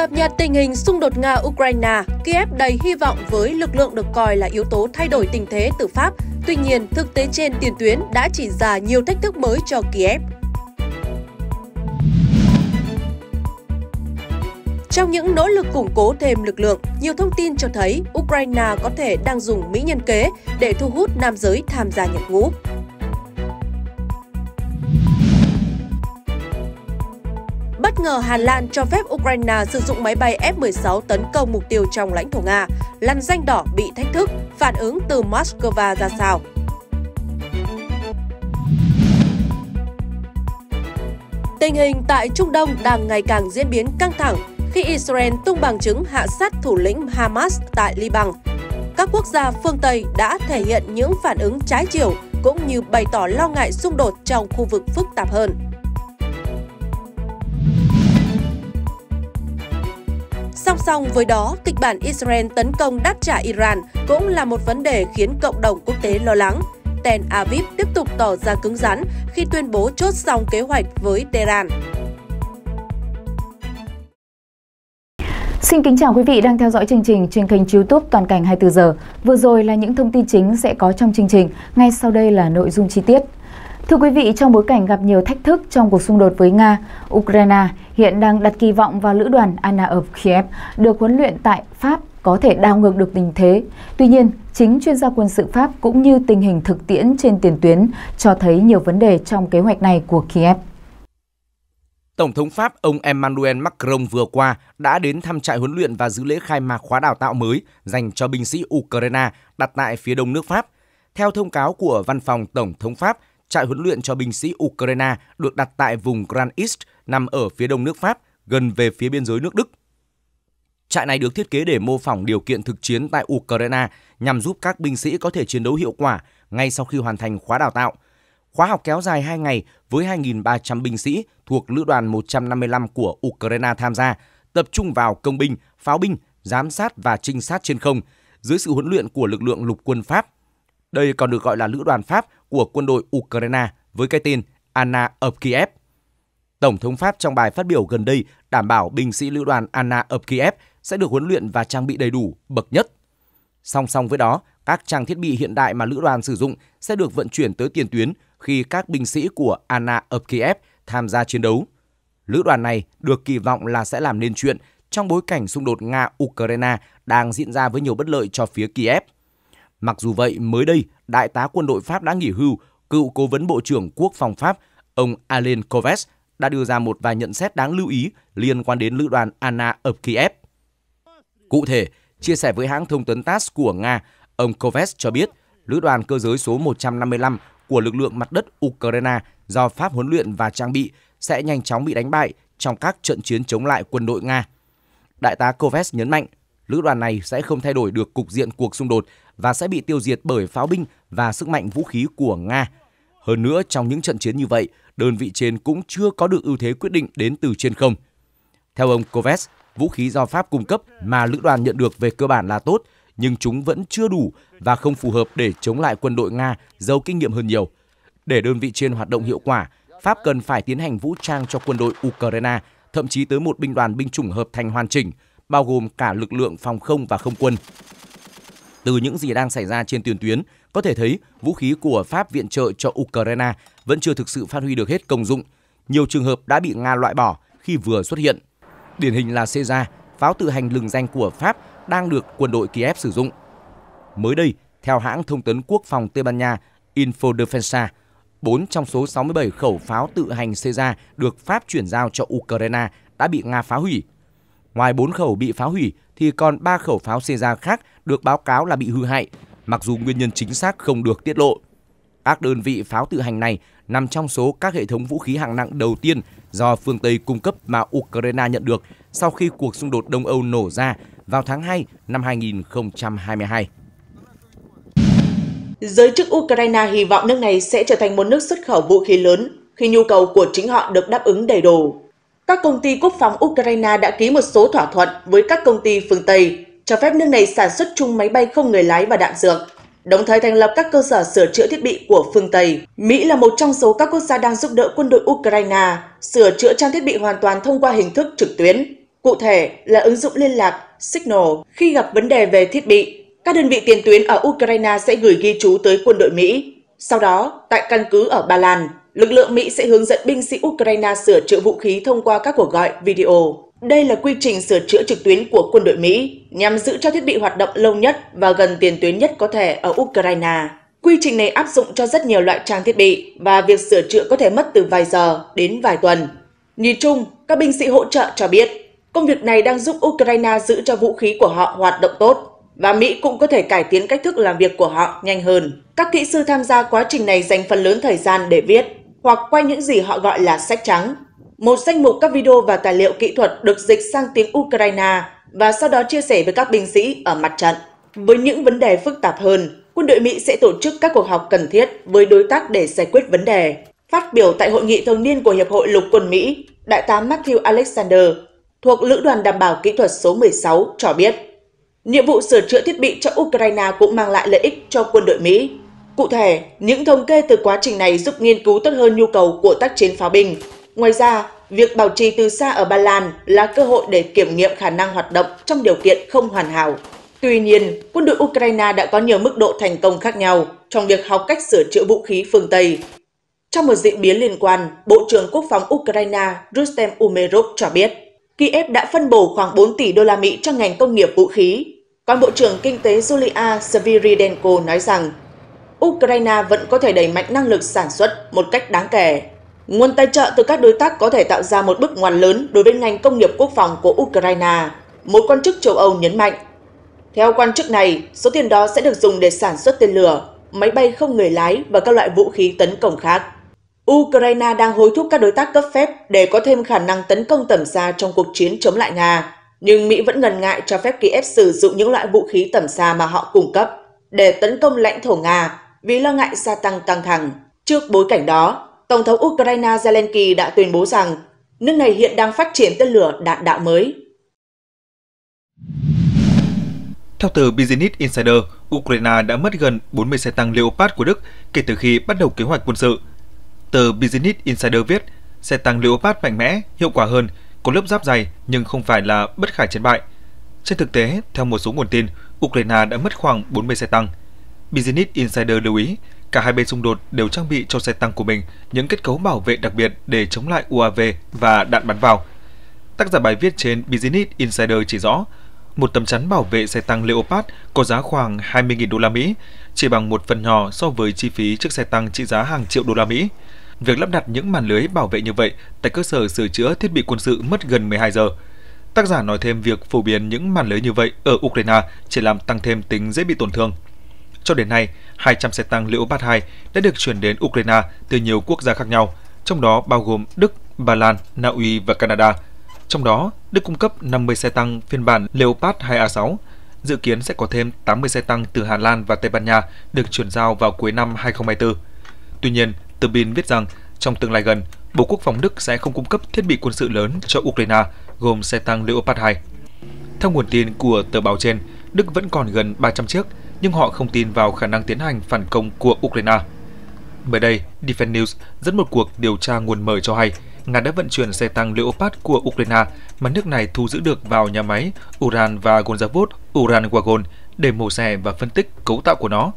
Cập nhật tình hình xung đột Nga-Ukraine, Kiev đầy hy vọng với lực lượng được coi là yếu tố thay đổi tình thế từ Pháp. Tuy nhiên, thực tế trên tiền tuyến đã chỉ ra nhiều thách thức mới cho Kiev. Trong những nỗ lực củng cố thêm lực lượng, nhiều thông tin cho thấy Ukraine có thể đang dùng Mỹ nhân kế để thu hút nam giới tham gia nhập ngũ. Bất ngờ Hà Lan cho phép Ukraine sử dụng máy bay F-16 tấn công mục tiêu trong lãnh thổ Nga, lăn danh đỏ bị thách thức, phản ứng từ Moscow ra sao? Tình hình tại Trung Đông đang ngày càng diễn biến căng thẳng khi Israel tung bằng chứng hạ sát thủ lĩnh Hamas tại Liban. Các quốc gia phương Tây đã thể hiện những phản ứng trái chiều cũng như bày tỏ lo ngại xung đột trong khu vực phức tạp hơn. Song song với đó, kịch bản Israel tấn công đáp trả Iran cũng là một vấn đề khiến cộng đồng quốc tế lo lắng. Tel Aviv tiếp tục tỏ ra cứng rắn khi tuyên bố chốt xong kế hoạch với Tehran. Xin kính chào quý vị đang theo dõi chương trình trên kênh YouTube Toàn cảnh 24 giờ. Vừa rồi là những thông tin chính sẽ có trong chương trình, ngay sau đây là nội dung chi tiết. Thưa quý vị, trong bối cảnh gặp nhiều thách thức trong cuộc xung đột với Nga, Ukraine hiện đang đặt kỳ vọng vào lữ đoàn Anna ở Kiev được huấn luyện tại Pháp có thể đảo ngược được tình thế. Tuy nhiên, chính chuyên gia quân sự Pháp cũng như tình hình thực tiễn trên tiền tuyến cho thấy nhiều vấn đề trong kế hoạch này của Kiev. Tổng thống Pháp ông Emmanuel Macron vừa qua đã đến thăm trại huấn luyện và dự lễ khai mạc khóa đào tạo mới dành cho binh sĩ Ukraine đặt tại phía đông nước Pháp. Theo thông cáo của Văn phòng Tổng thống Pháp, trại huấn luyện cho binh sĩ Ukraine được đặt tại vùng Grand Est nằm ở phía đông nước Pháp, gần về phía biên giới nước Đức. Trại này được thiết kế để mô phỏng điều kiện thực chiến tại Ukraine nhằm giúp các binh sĩ có thể chiến đấu hiệu quả ngay sau khi hoàn thành khóa đào tạo. Khóa học kéo dài 2 ngày với 2.300 binh sĩ thuộc Lữ đoàn 155 của Ukraine tham gia, tập trung vào công binh, pháo binh, giám sát và trinh sát trên không, dưới sự huấn luyện của lực lượng lục quân Pháp đây còn được gọi là lữ đoàn Pháp của quân đội Ukraine với cái tên Anna of Kiev. Tổng thống Pháp trong bài phát biểu gần đây đảm bảo binh sĩ lữ đoàn Anna of Kiev sẽ được huấn luyện và trang bị đầy đủ, bậc nhất. Song song với đó, các trang thiết bị hiện đại mà lữ đoàn sử dụng sẽ được vận chuyển tới tiền tuyến khi các binh sĩ của Anna of Kiev tham gia chiến đấu. Lữ đoàn này được kỳ vọng là sẽ làm nên chuyện trong bối cảnh xung đột Nga-Ukraine đang diễn ra với nhiều bất lợi cho phía Kiev. Mặc dù vậy, mới đây, Đại tá quân đội Pháp đã nghỉ hưu, cựu cố vấn Bộ trưởng Quốc phòng Pháp, ông Alain Kovacs đã đưa ra một vài nhận xét đáng lưu ý liên quan đến lữ đoàn Anna ở Kiev. Cụ thể, chia sẻ với hãng thông tấn TASS của Nga, ông Kovacs cho biết lữ đoàn cơ giới số 155 của lực lượng mặt đất Ukraine do Pháp huấn luyện và trang bị sẽ nhanh chóng bị đánh bại trong các trận chiến chống lại quân đội Nga. Đại tá kovets nhấn mạnh, lữ đoàn này sẽ không thay đổi được cục diện cuộc xung đột và sẽ bị tiêu diệt bởi pháo binh và sức mạnh vũ khí của Nga. Hơn nữa, trong những trận chiến như vậy, đơn vị trên cũng chưa có được ưu thế quyết định đến từ trên không. Theo ông Kovets vũ khí do Pháp cung cấp mà lữ đoàn nhận được về cơ bản là tốt, nhưng chúng vẫn chưa đủ và không phù hợp để chống lại quân đội Nga giàu kinh nghiệm hơn nhiều. Để đơn vị trên hoạt động hiệu quả, Pháp cần phải tiến hành vũ trang cho quân đội Ukraine, thậm chí tới một binh đoàn binh chủng hợp thành hoàn chỉnh, bao gồm cả lực lượng phòng không và không quân. Từ những gì đang xảy ra trên tiền tuyến, có thể thấy vũ khí của Pháp viện trợ cho Ukraine vẫn chưa thực sự phát huy được hết công dụng. Nhiều trường hợp đã bị Nga loại bỏ khi vừa xuất hiện. Điển hình là Caesar, pháo tự hành lừng danh của Pháp đang được quân đội Kiev sử dụng. Mới đây, theo hãng thông tấn quốc phòng Tây Ban Nha Infodefensa, 4 trong số 67 khẩu pháo tự hành Caesar được Pháp chuyển giao cho Ukraine đã bị Nga phá hủy. Ngoài 4 khẩu bị phá hủy thì còn 3 khẩu pháo Caesar khác được báo cáo là bị hư hại, mặc dù nguyên nhân chính xác không được tiết lộ. Các đơn vị pháo tự hành này nằm trong số các hệ thống vũ khí hạng nặng đầu tiên do phương Tây cung cấp mà Ukraine nhận được sau khi cuộc xung đột Đông Âu nổ ra vào tháng 2 năm 2022. Giới chức Ukraine hy vọng nước này sẽ trở thành một nước xuất khẩu vũ khí lớn khi nhu cầu của chính họ được đáp ứng đầy đủ. Các công ty quốc phòng Ukraine đã ký một số thỏa thuận với các công ty phương Tây cho phép nước này sản xuất chung máy bay không người lái và đạn dược, đồng thời thành lập các cơ sở sửa chữa thiết bị của phương Tây. Mỹ là một trong số các quốc gia đang giúp đỡ quân đội Ukraine sửa chữa trang thiết bị hoàn toàn thông qua hình thức trực tuyến. Cụ thể là ứng dụng liên lạc Signal. Khi gặp vấn đề về thiết bị, các đơn vị tiền tuyến ở Ukraine sẽ gửi ghi chú tới quân đội Mỹ. Sau đó, tại căn cứ ở Ba Lan, lực lượng Mỹ sẽ hướng dẫn binh sĩ Ukraine sửa chữa vũ khí thông qua các cuộc gọi video. Đây là quy trình sửa chữa trực tuyến của quân đội Mỹ nhằm giữ cho thiết bị hoạt động lâu nhất và gần tiền tuyến nhất có thể ở Ukraine. Quy trình này áp dụng cho rất nhiều loại trang thiết bị và việc sửa chữa có thể mất từ vài giờ đến vài tuần. Nhìn chung, các binh sĩ hỗ trợ cho biết công việc này đang giúp Ukraine giữ cho vũ khí của họ hoạt động tốt và Mỹ cũng có thể cải tiến cách thức làm việc của họ nhanh hơn. Các kỹ sư tham gia quá trình này dành phần lớn thời gian để viết hoặc quay những gì họ gọi là sách trắng. Một danh mục các video và tài liệu kỹ thuật được dịch sang tiếng Ukraine và sau đó chia sẻ với các binh sĩ ở mặt trận. Với những vấn đề phức tạp hơn, quân đội Mỹ sẽ tổ chức các cuộc họp cần thiết với đối tác để giải quyết vấn đề. Phát biểu tại hội nghị thường niên của Hiệp hội Lục quân Mỹ, Đại tá Matthew Alexander thuộc Lữ đoàn Đảm bảo Kỹ thuật số 16 cho biết, nhiệm vụ sửa chữa thiết bị cho Ukraine cũng mang lại lợi ích cho quân đội Mỹ Cụ thể, những thống kê từ quá trình này giúp nghiên cứu tốt hơn nhu cầu của tác chiến pháo binh. Ngoài ra, việc bảo trì từ xa ở Ba Lan là cơ hội để kiểm nghiệm khả năng hoạt động trong điều kiện không hoàn hảo. Tuy nhiên, quân đội Ukraine đã có nhiều mức độ thành công khác nhau trong việc học cách sửa chữa vũ khí phương Tây. Trong một diễn biến liên quan, Bộ trưởng Quốc phòng Ukraine Rustem Umerov cho biết, Kiev đã phân bổ khoảng 4 tỷ đô la Mỹ cho ngành công nghiệp vũ khí. Còn Bộ trưởng Kinh tế Julia Sviridenko nói rằng Ukraine vẫn có thể đẩy mạnh năng lực sản xuất một cách đáng kể. Nguồn tài trợ từ các đối tác có thể tạo ra một bước ngoặt lớn đối với ngành công nghiệp quốc phòng của Ukraine, một quan chức châu Âu nhấn mạnh. Theo quan chức này, số tiền đó sẽ được dùng để sản xuất tên lửa, máy bay không người lái và các loại vũ khí tấn công khác. Ukraine đang hối thúc các đối tác cấp phép để có thêm khả năng tấn công tầm xa trong cuộc chiến chống lại Nga, nhưng Mỹ vẫn ngần ngại cho phép Kiev sử dụng những loại vũ khí tầm xa mà họ cung cấp để tấn công lãnh thổ Nga vì lo ngại gia tăng căng thẳng. Trước bối cảnh đó, Tổng thống Ukraine Zelensky đã tuyên bố rằng nước này hiện đang phát triển tên lửa đạn đạo mới. Theo tờ Business Insider, Ukraine đã mất gần 40 xe tăng Leopard của Đức kể từ khi bắt đầu kế hoạch quân sự. Tờ Business Insider viết, xe tăng Leopard mạnh mẽ, hiệu quả hơn, có lớp giáp dày nhưng không phải là bất khả chiến bại. Trên thực tế, theo một số nguồn tin, Ukraine đã mất khoảng 40 xe tăng – Business Insider lưu ý, cả hai bên xung đột đều trang bị cho xe tăng của mình những kết cấu bảo vệ đặc biệt để chống lại UAV và đạn bắn vào. Tác giả bài viết trên Business Insider chỉ rõ, một tấm chắn bảo vệ xe tăng Leopard có giá khoảng 20.000 đô la Mỹ, chỉ bằng một phần nhỏ so với chi phí chiếc xe tăng trị giá hàng triệu đô la Mỹ. Việc lắp đặt những màn lưới bảo vệ như vậy tại cơ sở sửa chữa thiết bị quân sự mất gần 12 giờ. Tác giả nói thêm việc phổ biến những màn lưới như vậy ở Ukraine chỉ làm tăng thêm tính dễ bị tổn thương. Cho đến nay, 200 xe tăng Leopard 2 đã được chuyển đến Ukraine từ nhiều quốc gia khác nhau, trong đó bao gồm Đức, Ba Lan, Na Uy và Canada. Trong đó, Đức cung cấp 50 xe tăng phiên bản Leopard 2A6. Dự kiến sẽ có thêm 80 xe tăng từ Hà Lan và Tây Ban Nha được chuyển giao vào cuối năm 2024. Tuy nhiên, tờ Bin viết rằng trong tương lai gần, Bộ Quốc phòng Đức sẽ không cung cấp thiết bị quân sự lớn cho Ukraine, gồm xe tăng Leopard 2. Theo nguồn tin của tờ báo trên, Đức vẫn còn gần 300 chiếc, nhưng họ không tin vào khả năng tiến hành phản công của Ukraine. Mới đây, Defense News dẫn một cuộc điều tra nguồn mở cho hay Nga đã vận chuyển xe tăng Leopard của Ukraine mà nước này thu giữ được vào nhà máy Uran và Gonzavod Uran Wagon để mổ xẻ và phân tích cấu tạo của nó.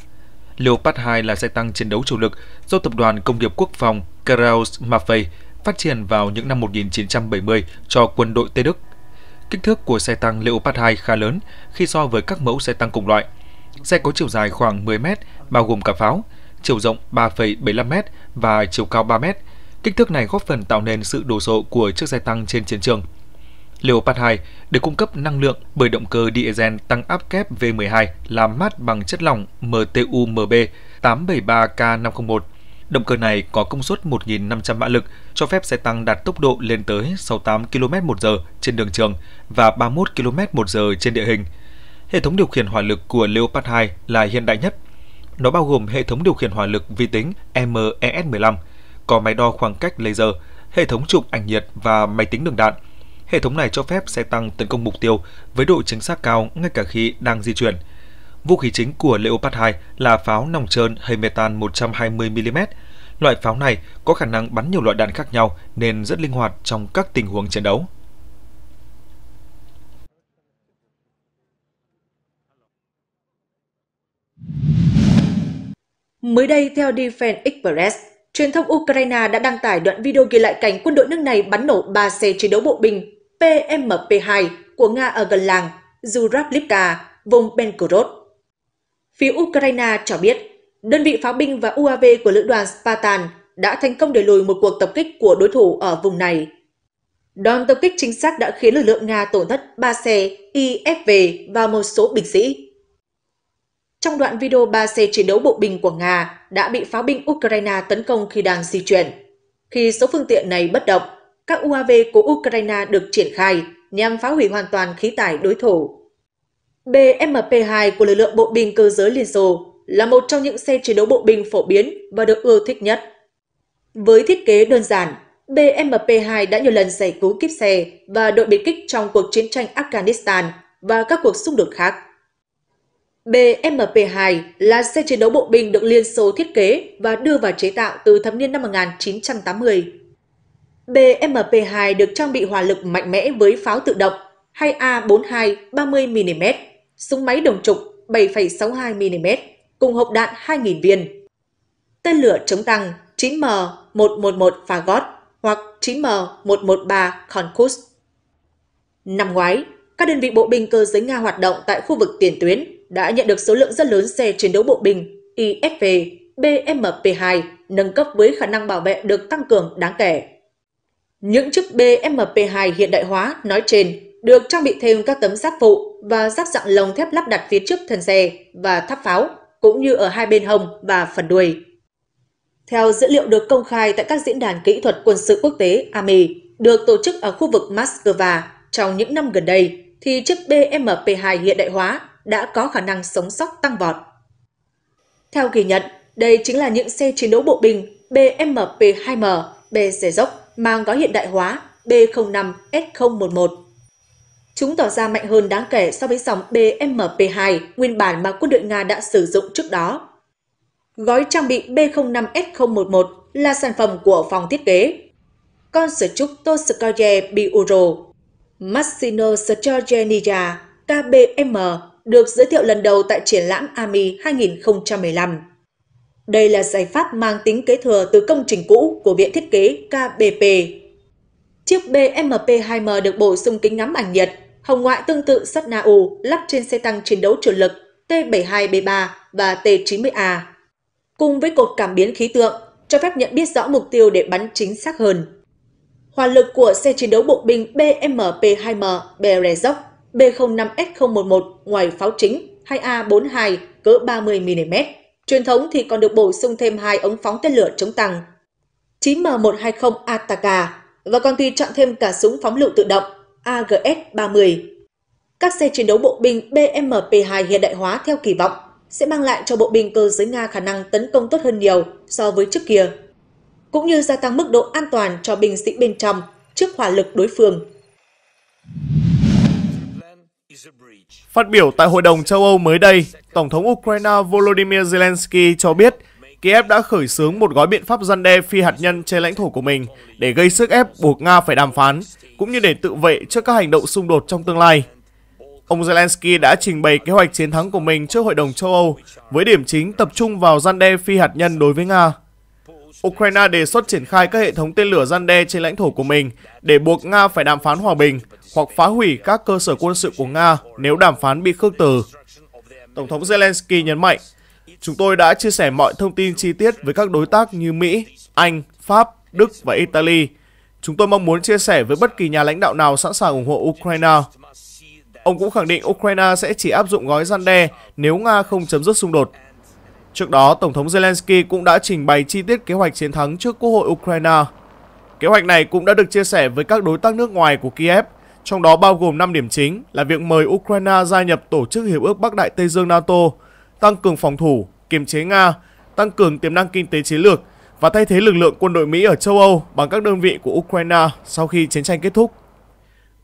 Leopard 2 là xe tăng chiến đấu chủ lực do Tập đoàn Công nghiệp Quốc phòng Kraus Maffei phát triển vào những năm 1970 cho quân đội Tây Đức. Kích thước của xe tăng Leopard 2 khá lớn khi so với các mẫu xe tăng cùng loại – Xe có chiều dài khoảng 10 m bao gồm cả pháo, chiều rộng 3,75 m và chiều cao 3 m. Kích thước này góp phần tạo nên sự đồ sộ của chiếc xe tăng trên chiến trường. Leopard 2 được cung cấp năng lượng bởi động cơ diesel tăng áp kép V12 làm mát bằng chất lỏng MTU-MB 873K501. Động cơ này có công suất 1.500 mã lực, cho phép xe tăng đạt tốc độ lên tới 68 km/h trên đường trường và 31 km/h trên địa hình. Hệ thống điều khiển hỏa lực của Leopard 2 là hiện đại nhất. Nó bao gồm hệ thống điều khiển hỏa lực vi tính MES-15, có máy đo khoảng cách laser, hệ thống chụp ảnh nhiệt và máy tính đường đạn. Hệ thống này cho phép xe tăng tấn công mục tiêu với độ chính xác cao ngay cả khi đang di chuyển. Vũ khí chính của Leopard 2 là pháo nòng trơn hay metan 120mm. Loại pháo này có khả năng bắn nhiều loại đạn khác nhau nên rất linh hoạt trong các tình huống chiến đấu. Mới đây, theo Defense Express, truyền thông Ukraine đã đăng tải đoạn video ghi lại cảnh quân đội nước này bắn nổ 3 xe chiến đấu bộ binh PMP-2 của Nga ở gần làng Zurablivka, vùng Belgorod. Phía Ukraine cho biết, đơn vị pháo binh và UAV của lữ đoàn Spartan đã thành công đẩy lùi một cuộc tập kích của đối thủ ở vùng này. Đòn tập kích chính xác đã khiến lực lượng Nga tổn thất 3 xe IFV và một số binh sĩ trong đoạn video ba xe chiến đấu bộ binh của Nga đã bị pháo binh Ukraine tấn công khi đang di chuyển. Khi số phương tiện này bất động, các UAV của Ukraine được triển khai nhằm phá hủy hoàn toàn khí tải đối thủ. BMP-2 của lực lượng bộ binh cơ giới Liên Xô là một trong những xe chiến đấu bộ binh phổ biến và được ưa thích nhất. Với thiết kế đơn giản, BMP-2 đã nhiều lần giải cứu kiếp xe và đội biệt kích trong cuộc chiến tranh Afghanistan và các cuộc xung đột khác. BMP-2 là xe chiến đấu bộ binh được Liên Xô thiết kế và đưa vào chế tạo từ thập niên năm 1980. BMP-2 được trang bị hỏa lực mạnh mẽ với pháo tự động 2A42 30mm, súng máy đồng trục 7,62mm cùng hộp đạn 2.000 viên. Tên lửa chống tăng 9M111 Fagot hoặc 9M113 Konkurs. Năm ngoái, các đơn vị bộ binh cơ giới Nga hoạt động tại khu vực tiền tuyến đã nhận được số lượng rất lớn xe chiến đấu bộ binh IFV BMP-2 nâng cấp với khả năng bảo vệ được tăng cường đáng kể. Những chiếc BMP-2 hiện đại hóa nói trên được trang bị thêm các tấm giáp phụ và giáp dạng lồng thép lắp đặt phía trước thân xe và tháp pháo, cũng như ở hai bên hông và phần đuôi. Theo dữ liệu được công khai tại các diễn đàn kỹ thuật quân sự quốc tế AMI được tổ chức ở khu vực Moscow trong những năm gần đây, thì chiếc BMP-2 hiện đại hóa đã có khả năng sống sót tăng vọt. Theo ghi nhận, đây chính là những xe chiến đấu bộ binh BMP-2M, BZ mang gói hiện đại hóa B05S011. Chúng tỏ ra mạnh hơn đáng kể so với dòng BMP-2 nguyên bản mà quân đội Nga đã sử dụng trước đó. Gói trang bị B05S011 là sản phẩm của phòng thiết kế. Con sở trúc Tosukoye Biuro, Massino Sergeyevich KBM được giới thiệu lần đầu tại triển lãm AMI 2015. Đây là giải pháp mang tính kế thừa từ công trình cũ của Viện Thiết kế KBP. Chiếc BMP-2M được bổ sung kính ngắm ảnh nhiệt, hồng ngoại tương tự sắt U lắp trên xe tăng chiến đấu chủ lực T-72B3 và T-90A. Cùng với cột cảm biến khí tượng, cho phép nhận biết rõ mục tiêu để bắn chính xác hơn. Hỏa lực của xe chiến đấu bộ binh BMP-2M Berezov B05S011 ngoài pháo chính 2A42 cỡ 30mm. Truyền thống thì còn được bổ sung thêm hai ống phóng tên lửa chống tăng 9M120 Ataka và còn tùy chọn thêm cả súng phóng lựu tự động AGS-30. Các xe chiến đấu bộ binh BMP-2 hiện đại hóa theo kỳ vọng sẽ mang lại cho bộ binh cơ giới Nga khả năng tấn công tốt hơn nhiều so với trước kia, cũng như gia tăng mức độ an toàn cho binh sĩ bên trong trước hỏa lực đối phương. Phát biểu tại Hội đồng châu Âu mới đây, Tổng thống Ukraine Volodymyr Zelensky cho biết Kiev đã khởi xướng một gói biện pháp răn đe phi hạt nhân trên lãnh thổ của mình để gây sức ép buộc Nga phải đàm phán, cũng như để tự vệ trước các hành động xung đột trong tương lai. Ông Zelensky đã trình bày kế hoạch chiến thắng của mình trước Hội đồng châu Âu, với điểm chính tập trung vào răn đe phi hạt nhân đối với Nga. Ukraine đề xuất triển khai các hệ thống tên lửa răn đe trên lãnh thổ của mình để buộc Nga phải đàm phán hòa bình, hoặc phá hủy các cơ sở quân sự của Nga nếu đàm phán bị khước từ. Tổng thống Zelensky nhấn mạnh, chúng tôi đã chia sẻ mọi thông tin chi tiết với các đối tác như Mỹ, Anh, Pháp, Đức và Italy. Chúng tôi mong muốn chia sẻ với bất kỳ nhà lãnh đạo nào sẵn sàng ủng hộ Ukraine. Ông cũng khẳng định Ukraine sẽ chỉ áp dụng gói gian đe nếu Nga không chấm dứt xung đột. Trước đó, Tổng thống Zelensky cũng đã trình bày chi tiết kế hoạch chiến thắng trước Quốc hội Ukraine. Kế hoạch này cũng đã được chia sẻ với các đối tác nước ngoài của Kiev trong đó bao gồm 5 điểm chính là việc mời Ukraine gia nhập tổ chức Hiệp ước Bắc Đại Tây Dương NATO, tăng cường phòng thủ, kiềm chế Nga, tăng cường tiềm năng kinh tế chiến lược và thay thế lực lượng quân đội Mỹ ở châu Âu bằng các đơn vị của Ukraine sau khi chiến tranh kết thúc.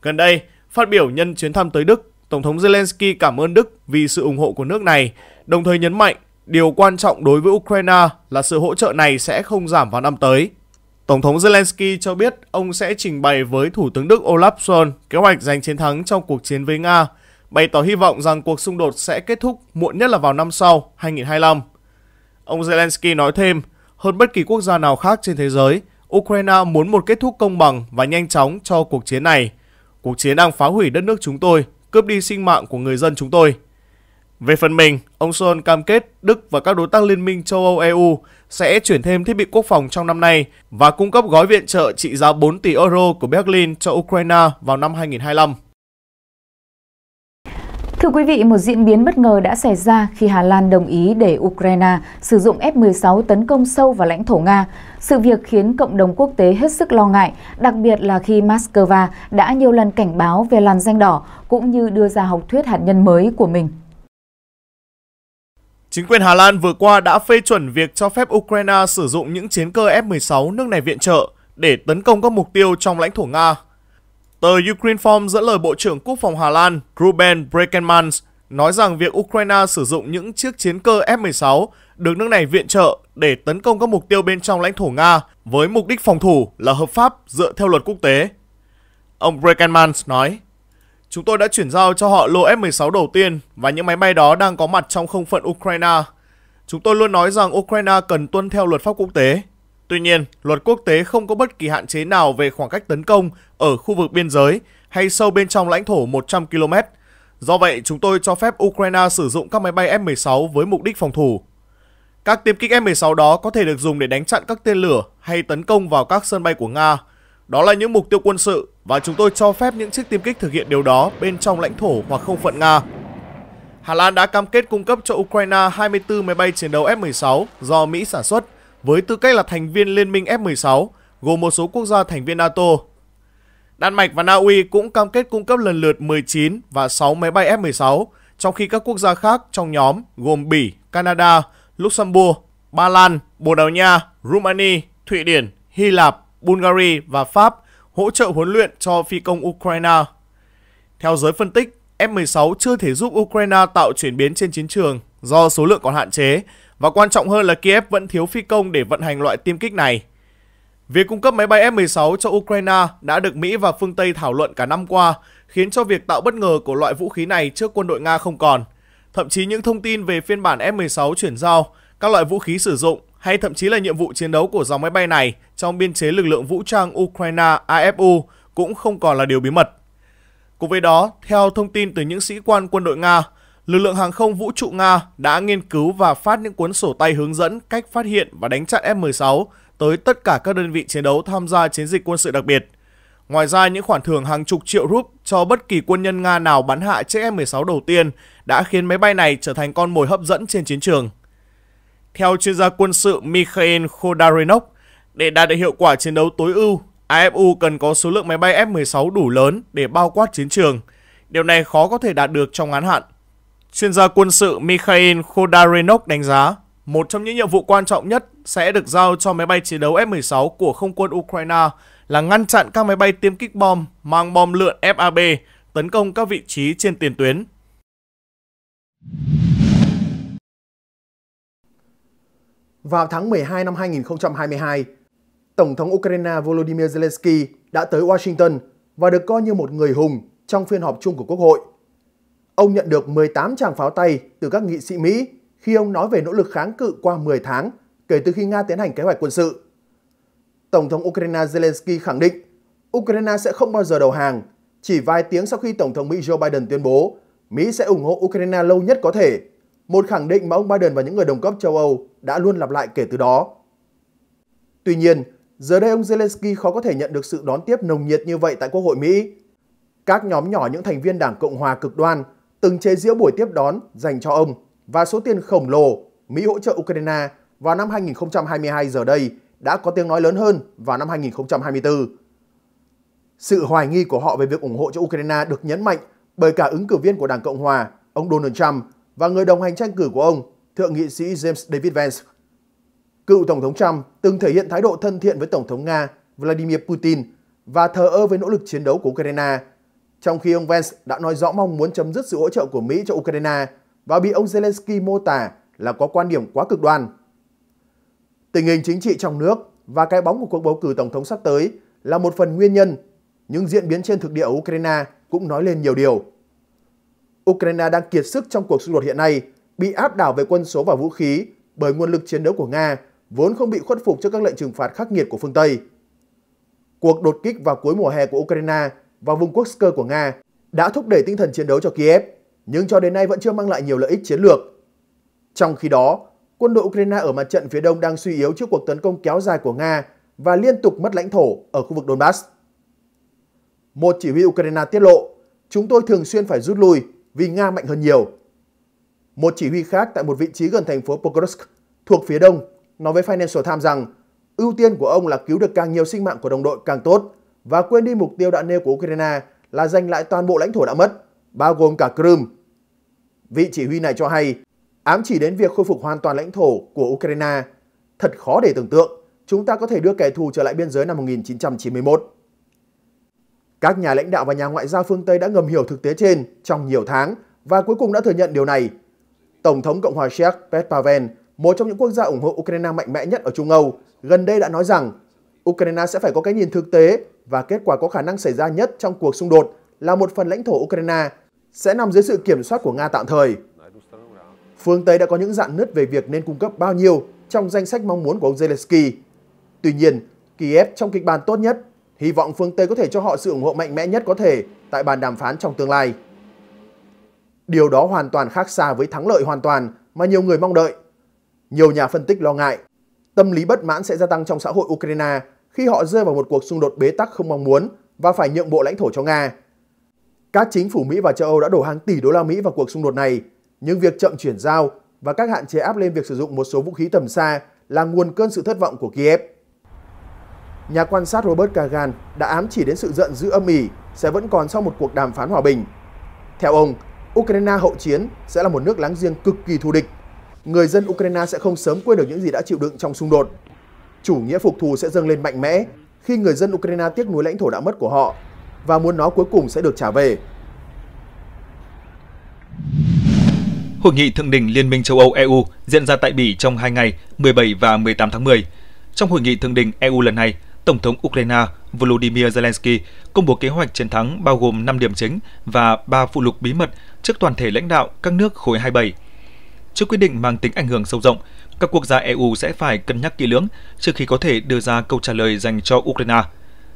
Gần đây, phát biểu nhân chuyến thăm tới Đức, Tổng thống Zelensky cảm ơn Đức vì sự ủng hộ của nước này, đồng thời nhấn mạnh điều quan trọng đối với Ukraine là sự hỗ trợ này sẽ không giảm vào năm tới. Tổng thống Zelensky cho biết ông sẽ trình bày với Thủ tướng Đức Olaf Scholz kế hoạch giành chiến thắng trong cuộc chiến với Nga, bày tỏ hy vọng rằng cuộc xung đột sẽ kết thúc muộn nhất là vào năm sau, 2025. Ông Zelensky nói thêm, hơn bất kỳ quốc gia nào khác trên thế giới, Ukraine muốn một kết thúc công bằng và nhanh chóng cho cuộc chiến này. Cuộc chiến đang phá hủy đất nước chúng tôi, cướp đi sinh mạng của người dân chúng tôi. Về phần mình, ông Scholz cam kết Đức và các đối tác liên minh châu Âu-EU sẽ chuyển thêm thiết bị quốc phòng trong năm nay và cung cấp gói viện trợ trị giá 4 tỷ euro của Berlin cho Ukraine vào năm 2025. Thưa quý vị, một diễn biến bất ngờ đã xảy ra khi Hà Lan đồng ý để Ukraine sử dụng F-16 tấn công sâu vào lãnh thổ Nga. Sự việc khiến cộng đồng quốc tế hết sức lo ngại, đặc biệt là khi Moscow đã nhiều lần cảnh báo về làn danh đỏ cũng như đưa ra học thuyết hạt nhân mới của mình. Chính quyền Hà Lan vừa qua đã phê chuẩn việc cho phép Ukraine sử dụng những chiến cơ F-16 nước này viện trợ để tấn công các mục tiêu trong lãnh thổ Nga. Tờ Ukrainform dẫn lời Bộ trưởng Quốc phòng Hà Lan Ruben Brekenmans nói rằng việc Ukraine sử dụng những chiếc chiến cơ F-16 được nước này viện trợ để tấn công các mục tiêu bên trong lãnh thổ Nga với mục đích phòng thủ là hợp pháp dựa theo luật quốc tế. Ông Brekenmans nói, Chúng tôi đã chuyển giao cho họ lô F-16 đầu tiên và những máy bay đó đang có mặt trong không phận Ukraine. Chúng tôi luôn nói rằng Ukraine cần tuân theo luật pháp quốc tế. Tuy nhiên, luật quốc tế không có bất kỳ hạn chế nào về khoảng cách tấn công ở khu vực biên giới hay sâu bên trong lãnh thổ 100 km. Do vậy, chúng tôi cho phép Ukraine sử dụng các máy bay F-16 với mục đích phòng thủ. Các tiêm kích F-16 đó có thể được dùng để đánh chặn các tên lửa hay tấn công vào các sân bay của Nga – đó là những mục tiêu quân sự và chúng tôi cho phép những chiếc tiêm kích thực hiện điều đó bên trong lãnh thổ hoặc không phận Nga. Hà Lan đã cam kết cung cấp cho Ukraine 24 máy bay chiến đấu F-16 do Mỹ sản xuất với tư cách là thành viên liên minh F-16, gồm một số quốc gia thành viên NATO. Đan Mạch và Na Uy cũng cam kết cung cấp lần lượt 19 và 6 máy bay F-16, trong khi các quốc gia khác trong nhóm gồm Bỉ, Canada, Luxembourg, Ba Lan, Bồ Đào Nha, Rumani, Thụy Điển, Hy Lạp Bulgaria và Pháp hỗ trợ huấn luyện cho phi công Ukraine. Theo giới phân tích, F-16 chưa thể giúp Ukraine tạo chuyển biến trên chiến trường do số lượng còn hạn chế và quan trọng hơn là Kiev vẫn thiếu phi công để vận hành loại tiêm kích này. Việc cung cấp máy bay F-16 cho Ukraine đã được Mỹ và phương Tây thảo luận cả năm qua, khiến cho việc tạo bất ngờ của loại vũ khí này trước quân đội Nga không còn. Thậm chí những thông tin về phiên bản F-16 chuyển giao, các loại vũ khí sử dụng hay thậm chí là nhiệm vụ chiến đấu của dòng máy bay này trong biên chế lực lượng vũ trang Ukraine AFU cũng không còn là điều bí mật. Cùng với đó, theo thông tin từ những sĩ quan quân đội Nga, lực lượng hàng không vũ trụ Nga đã nghiên cứu và phát những cuốn sổ tay hướng dẫn cách phát hiện và đánh chặn F-16 tới tất cả các đơn vị chiến đấu tham gia chiến dịch quân sự đặc biệt. Ngoài ra, những khoản thưởng hàng chục triệu rúp cho bất kỳ quân nhân Nga nào bắn hạ chiếc F-16 đầu tiên đã khiến máy bay này trở thành con mồi hấp dẫn trên chiến trường. Theo chuyên gia quân sự Mikhail Khodoryanov, để đạt được hiệu quả chiến đấu tối ưu, AFU cần có số lượng máy bay F-16 đủ lớn để bao quát chiến trường. Điều này khó có thể đạt được trong ngắn hạn. Chuyên gia quân sự Mikhail Khodoryanov đánh giá, một trong những nhiệm vụ quan trọng nhất sẽ được giao cho máy bay chiến đấu F-16 của không quân Ukraine là ngăn chặn các máy bay tiêm kích bom mang bom lượn FAB tấn công các vị trí trên tiền tuyến. Vào tháng 12 năm 2022, Tổng thống Ukraine Volodymyr Zelensky đã tới Washington và được coi như một người hùng trong phiên họp chung của Quốc hội. Ông nhận được 18 tràng pháo tay từ các nghị sĩ Mỹ khi ông nói về nỗ lực kháng cự qua 10 tháng kể từ khi Nga tiến hành kế hoạch quân sự. Tổng thống Ukraine Zelensky khẳng định Ukraine sẽ không bao giờ đầu hàng, chỉ vài tiếng sau khi Tổng thống Mỹ Joe Biden tuyên bố Mỹ sẽ ủng hộ Ukraine lâu nhất có thể một khẳng định mà ông Biden và những người đồng cấp châu Âu đã luôn lặp lại kể từ đó. Tuy nhiên, giờ đây ông Zelensky khó có thể nhận được sự đón tiếp nồng nhiệt như vậy tại Quốc hội Mỹ. Các nhóm nhỏ những thành viên Đảng Cộng hòa cực đoan từng chế giễu buổi tiếp đón dành cho ông và số tiền khổng lồ Mỹ hỗ trợ Ukraine vào năm 2022 giờ đây đã có tiếng nói lớn hơn vào năm 2024. Sự hoài nghi của họ về việc ủng hộ cho Ukraine được nhấn mạnh bởi cả ứng cử viên của Đảng Cộng hòa, ông Donald Trump và người đồng hành tranh cử của ông, Thượng nghị sĩ James David Vance. Cựu Tổng thống Trump từng thể hiện thái độ thân thiện với Tổng thống Nga Vladimir Putin và thờ ơ với nỗ lực chiến đấu của Ukraine, trong khi ông Vance đã nói rõ mong muốn chấm dứt sự hỗ trợ của Mỹ cho Ukraine và bị ông Zelensky mô tả là có quan điểm quá cực đoan. Tình hình chính trị trong nước và cái bóng của cuộc bầu cử tổng thống sắp tới là một phần nguyên nhân, nhưng diễn biến trên thực địa Ukraine cũng nói lên nhiều điều. Ukraine đang kiệt sức trong cuộc xung đột hiện nay, bị áp đảo về quân số và vũ khí bởi nguồn lực chiến đấu của Nga, vốn không bị khuất phục trước các lệnh trừng phạt khắc nghiệt của phương Tây. Cuộc đột kích vào cuối mùa hè của Ukraine vào vùng Kursk của Nga đã thúc đẩy tinh thần chiến đấu cho Kiev, nhưng cho đến nay vẫn chưa mang lại nhiều lợi ích chiến lược. Trong khi đó, quân đội Ukraine ở mặt trận phía đông đang suy yếu trước cuộc tấn công kéo dài của Nga và liên tục mất lãnh thổ ở khu vực Donbass. Một chỉ huy Ukraine tiết lộ, chúng tôi thường xuyên phải rút lui vì Nga mạnh hơn nhiều. Một chỉ huy khác tại một vị trí gần thành phố Pokrovsk thuộc phía đông nói với Financial Times rằng ưu tiên của ông là cứu được càng nhiều sinh mạng của đồng đội càng tốt và quên đi mục tiêu đã nêu của Ukraine là giành lại toàn bộ lãnh thổ đã mất, bao gồm cả Crimea. Vị chỉ huy này cho hay ám chỉ đến việc khôi phục hoàn toàn lãnh thổ của Ukraine. Thật khó để tưởng tượng, chúng ta có thể đưa kẻ thù trở lại biên giới năm 1991. Các nhà lãnh đạo và nhà ngoại giao phương Tây đã ngầm hiểu thực tế trên trong nhiều tháng và cuối cùng đã thừa nhận điều này. Tổng thống Cộng hòa Séc Pet Pavel, một trong những quốc gia ủng hộ Ukraine mạnh mẽ nhất ở Trung Âu, gần đây đã nói rằng Ukraine sẽ phải có cái nhìn thực tế và kết quả có khả năng xảy ra nhất trong cuộc xung đột là một phần lãnh thổ Ukraine sẽ nằm dưới sự kiểm soát của Nga tạm thời. Phương Tây đã có những dạn nứt về việc nên cung cấp bao nhiêu trong danh sách mong muốn của ông Zelensky. Tuy nhiên, Kiev trong kịch bản tốt nhất hy vọng phương Tây có thể cho họ sự ủng hộ mạnh mẽ nhất có thể tại bàn đàm phán trong tương lai. Điều đó hoàn toàn khác xa với thắng lợi hoàn toàn mà nhiều người mong đợi. Nhiều nhà phân tích lo ngại, tâm lý bất mãn sẽ gia tăng trong xã hội Ukraine khi họ rơi vào một cuộc xung đột bế tắc không mong muốn và phải nhượng bộ lãnh thổ cho Nga. Các chính phủ Mỹ và châu Âu đã đổ hàng tỷ đô la Mỹ vào cuộc xung đột này, nhưng việc chậm chuyển giao và các hạn chế áp lên việc sử dụng một số vũ khí tầm xa là nguồn cơn sự thất vọng của Kiev. Nhà quan sát Robert Kagan đã ám chỉ đến sự giận dữ âm ỉ sẽ vẫn còn sau một cuộc đàm phán hòa bình. Theo ông, Ukraine hậu chiến sẽ là một nước láng giềng cực kỳ thù địch. Người dân Ukraine sẽ không sớm quên được những gì đã chịu đựng trong xung đột. Chủ nghĩa phục thù sẽ dâng lên mạnh mẽ khi người dân Ukraine tiếc nuối lãnh thổ đã mất của họ và muốn nó cuối cùng sẽ được trả về. Hội nghị thượng đỉnh Liên minh châu Âu EU diễn ra tại Bỉ trong 2 ngày, 17 và 18 tháng 10. Trong hội nghị thượng đỉnh EU lần này, Tổng thống Ukraine Volodymyr Zelensky công bố kế hoạch chiến thắng bao gồm 5 điểm chính và 3 phụ lục bí mật trước toàn thể lãnh đạo các nước khối 27. Trước quyết định mang tính ảnh hưởng sâu rộng, các quốc gia EU sẽ phải cân nhắc kỹ lưỡng trước khi có thể đưa ra câu trả lời dành cho Ukraine.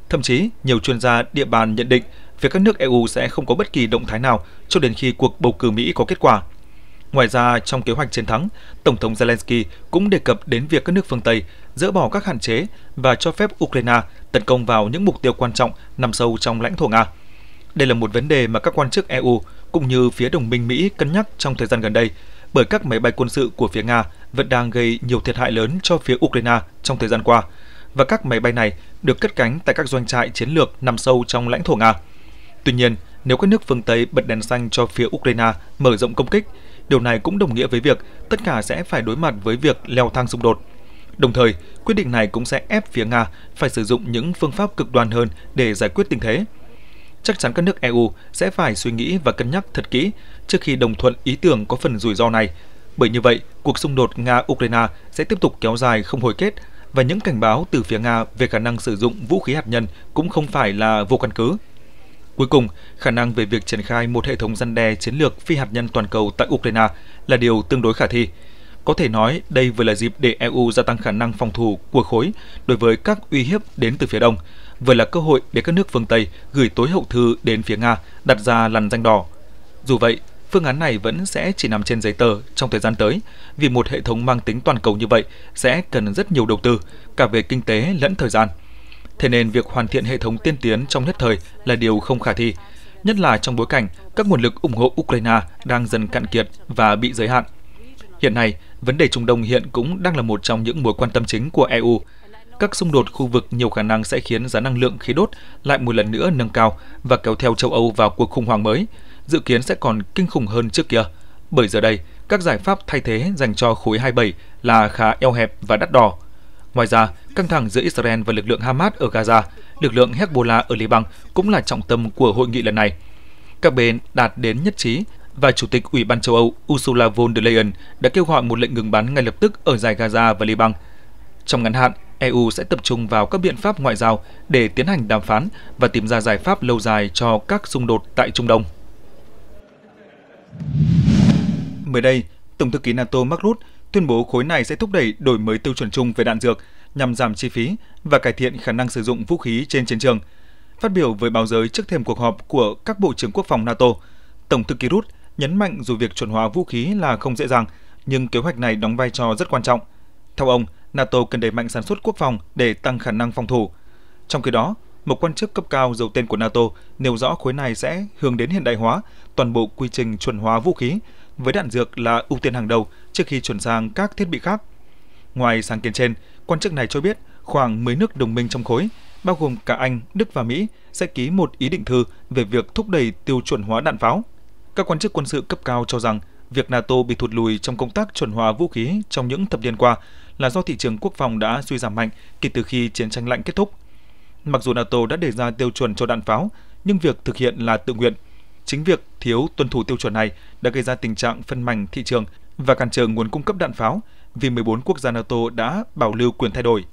Thậm chí, nhiều chuyên gia địa bàn nhận định việc các nước EU sẽ không có bất kỳ động thái nào cho đến khi cuộc bầu cử Mỹ có kết quả. Ngoài ra, trong kế hoạch chiến thắng, Tổng thống Zelensky cũng đề cập đến việc các nước phương Tây dỡ bỏ các hạn chế và cho phép Ukraine tấn công vào những mục tiêu quan trọng nằm sâu trong lãnh thổ Nga. Đây là một vấn đề mà các quan chức EU cũng như phía đồng minh Mỹ cân nhắc trong thời gian gần đây, bởi các máy bay quân sự của phía Nga vẫn đang gây nhiều thiệt hại lớn cho phía Ukraine trong thời gian qua, và các máy bay này được cất cánh tại các doanh trại chiến lược nằm sâu trong lãnh thổ Nga. Tuy nhiên, nếu các nước phương Tây bật đèn xanh cho phía Ukraine mở rộng công kích, điều này cũng đồng nghĩa với việc tất cả sẽ phải đối mặt với việc leo thang xung đột – Đồng thời, quyết định này cũng sẽ ép phía Nga phải sử dụng những phương pháp cực đoan hơn để giải quyết tình thế. Chắc chắn các nước EU sẽ phải suy nghĩ và cân nhắc thật kỹ trước khi đồng thuận ý tưởng có phần rủi ro này. Bởi như vậy, cuộc xung đột Nga-Ukraine sẽ tiếp tục kéo dài không hồi kết và những cảnh báo từ phía Nga về khả năng sử dụng vũ khí hạt nhân cũng không phải là vô căn cứ. Cuối cùng, khả năng về việc triển khai một hệ thống răn đe chiến lược phi hạt nhân toàn cầu tại Ukraine là điều tương đối khả thi. Có thể nói đây vừa là dịp để EU gia tăng khả năng phòng thủ của khối đối với các uy hiếp đến từ phía Đông, vừa là cơ hội để các nước phương Tây gửi tối hậu thư đến phía Nga đặt ra lằn danh đỏ. Dù vậy, phương án này vẫn sẽ chỉ nằm trên giấy tờ trong thời gian tới, vì một hệ thống mang tính toàn cầu như vậy sẽ cần rất nhiều đầu tư, cả về kinh tế lẫn thời gian. Thế nên việc hoàn thiện hệ thống tiên tiến trong nhất thời là điều không khả thi, nhất là trong bối cảnh các nguồn lực ủng hộ Ukraine đang dần cạn kiệt và bị giới hạn. Hiện nay, vấn đề Trung Đông hiện cũng đang là một trong những mối quan tâm chính của EU. Các xung đột khu vực nhiều khả năng sẽ khiến giá năng lượng khí đốt lại một lần nữa nâng cao và kéo theo châu Âu vào cuộc khủng hoảng mới, dự kiến sẽ còn kinh khủng hơn trước kia. Bởi giờ đây, các giải pháp thay thế dành cho khối 27 là khá eo hẹp và đắt đỏ. Ngoài ra, căng thẳng giữa Israel và lực lượng Hamas ở Gaza, lực lượng Hezbollah ở Liban cũng là trọng tâm của hội nghị lần này. Các bên đạt đến nhất trí và Chủ tịch Ủy ban châu Âu Ursula von der Leyen đã kêu gọi một lệnh ngừng bắn ngay lập tức ở giải Gaza và Liban. Trong ngắn hạn, EU sẽ tập trung vào các biện pháp ngoại giao để tiến hành đàm phán và tìm ra giải pháp lâu dài cho các xung đột tại Trung Đông. Mới đây, Tổng thư ký NATO Mark Rutte tuyên bố khối này sẽ thúc đẩy đổi mới tiêu chuẩn chung về đạn dược nhằm giảm chi phí và cải thiện khả năng sử dụng vũ khí trên chiến trường. Phát biểu với báo giới trước thêm cuộc họp của các bộ trưởng quốc phòng NATO, Tổng thư ký Rutte nhấn mạnh dù việc chuẩn hóa vũ khí là không dễ dàng, nhưng kế hoạch này đóng vai trò rất quan trọng. Theo ông, NATO cần đẩy mạnh sản xuất quốc phòng để tăng khả năng phòng thủ. Trong khi đó, một quan chức cấp cao giấu tên của NATO nêu rõ khối này sẽ hướng đến hiện đại hóa toàn bộ quy trình chuẩn hóa vũ khí, với đạn dược là ưu tiên hàng đầu trước khi chuyển sang các thiết bị khác. Ngoài sáng kiến trên, quan chức này cho biết khoảng 10 nước đồng minh trong khối, bao gồm cả Anh, Đức và Mỹ, sẽ ký một ý định thư về việc thúc đẩy tiêu chuẩn hóa đạn pháo – các quan chức quân sự cấp cao cho rằng việc NATO bị thụt lùi trong công tác chuẩn hóa vũ khí trong những thập niên qua là do thị trường quốc phòng đã suy giảm mạnh kể từ khi chiến tranh lạnh kết thúc. Mặc dù NATO đã đề ra tiêu chuẩn cho đạn pháo, nhưng việc thực hiện là tự nguyện. Chính việc thiếu tuân thủ tiêu chuẩn này đã gây ra tình trạng phân mảnh thị trường và cản trở nguồn cung cấp đạn pháo vì 14 quốc gia NATO đã bảo lưu quyền thay đổi.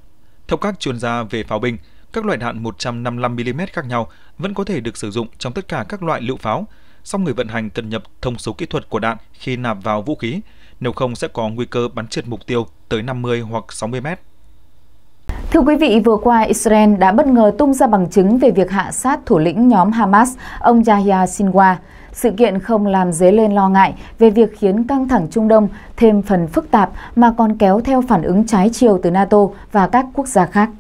Theo các chuyên gia về pháo binh, các loại đạn 155mm khác nhau vẫn có thể được sử dụng trong tất cả các loại lựu pháo – song người vận hành cần nhập thông số kỹ thuật của đạn khi nạp vào vũ khí, nếu không sẽ có nguy cơ bắn trượt mục tiêu tới 50 hoặc 60 mét. Thưa quý vị, vừa qua Israel đã bất ngờ tung ra bằng chứng về việc hạ sát thủ lĩnh nhóm Hamas, ông Yahya Sinwar. Sự kiện không làm dấy lên lo ngại về việc khiến căng thẳng Trung Đông thêm phần phức tạp mà còn kéo theo phản ứng trái chiều từ NATO và các quốc gia khác.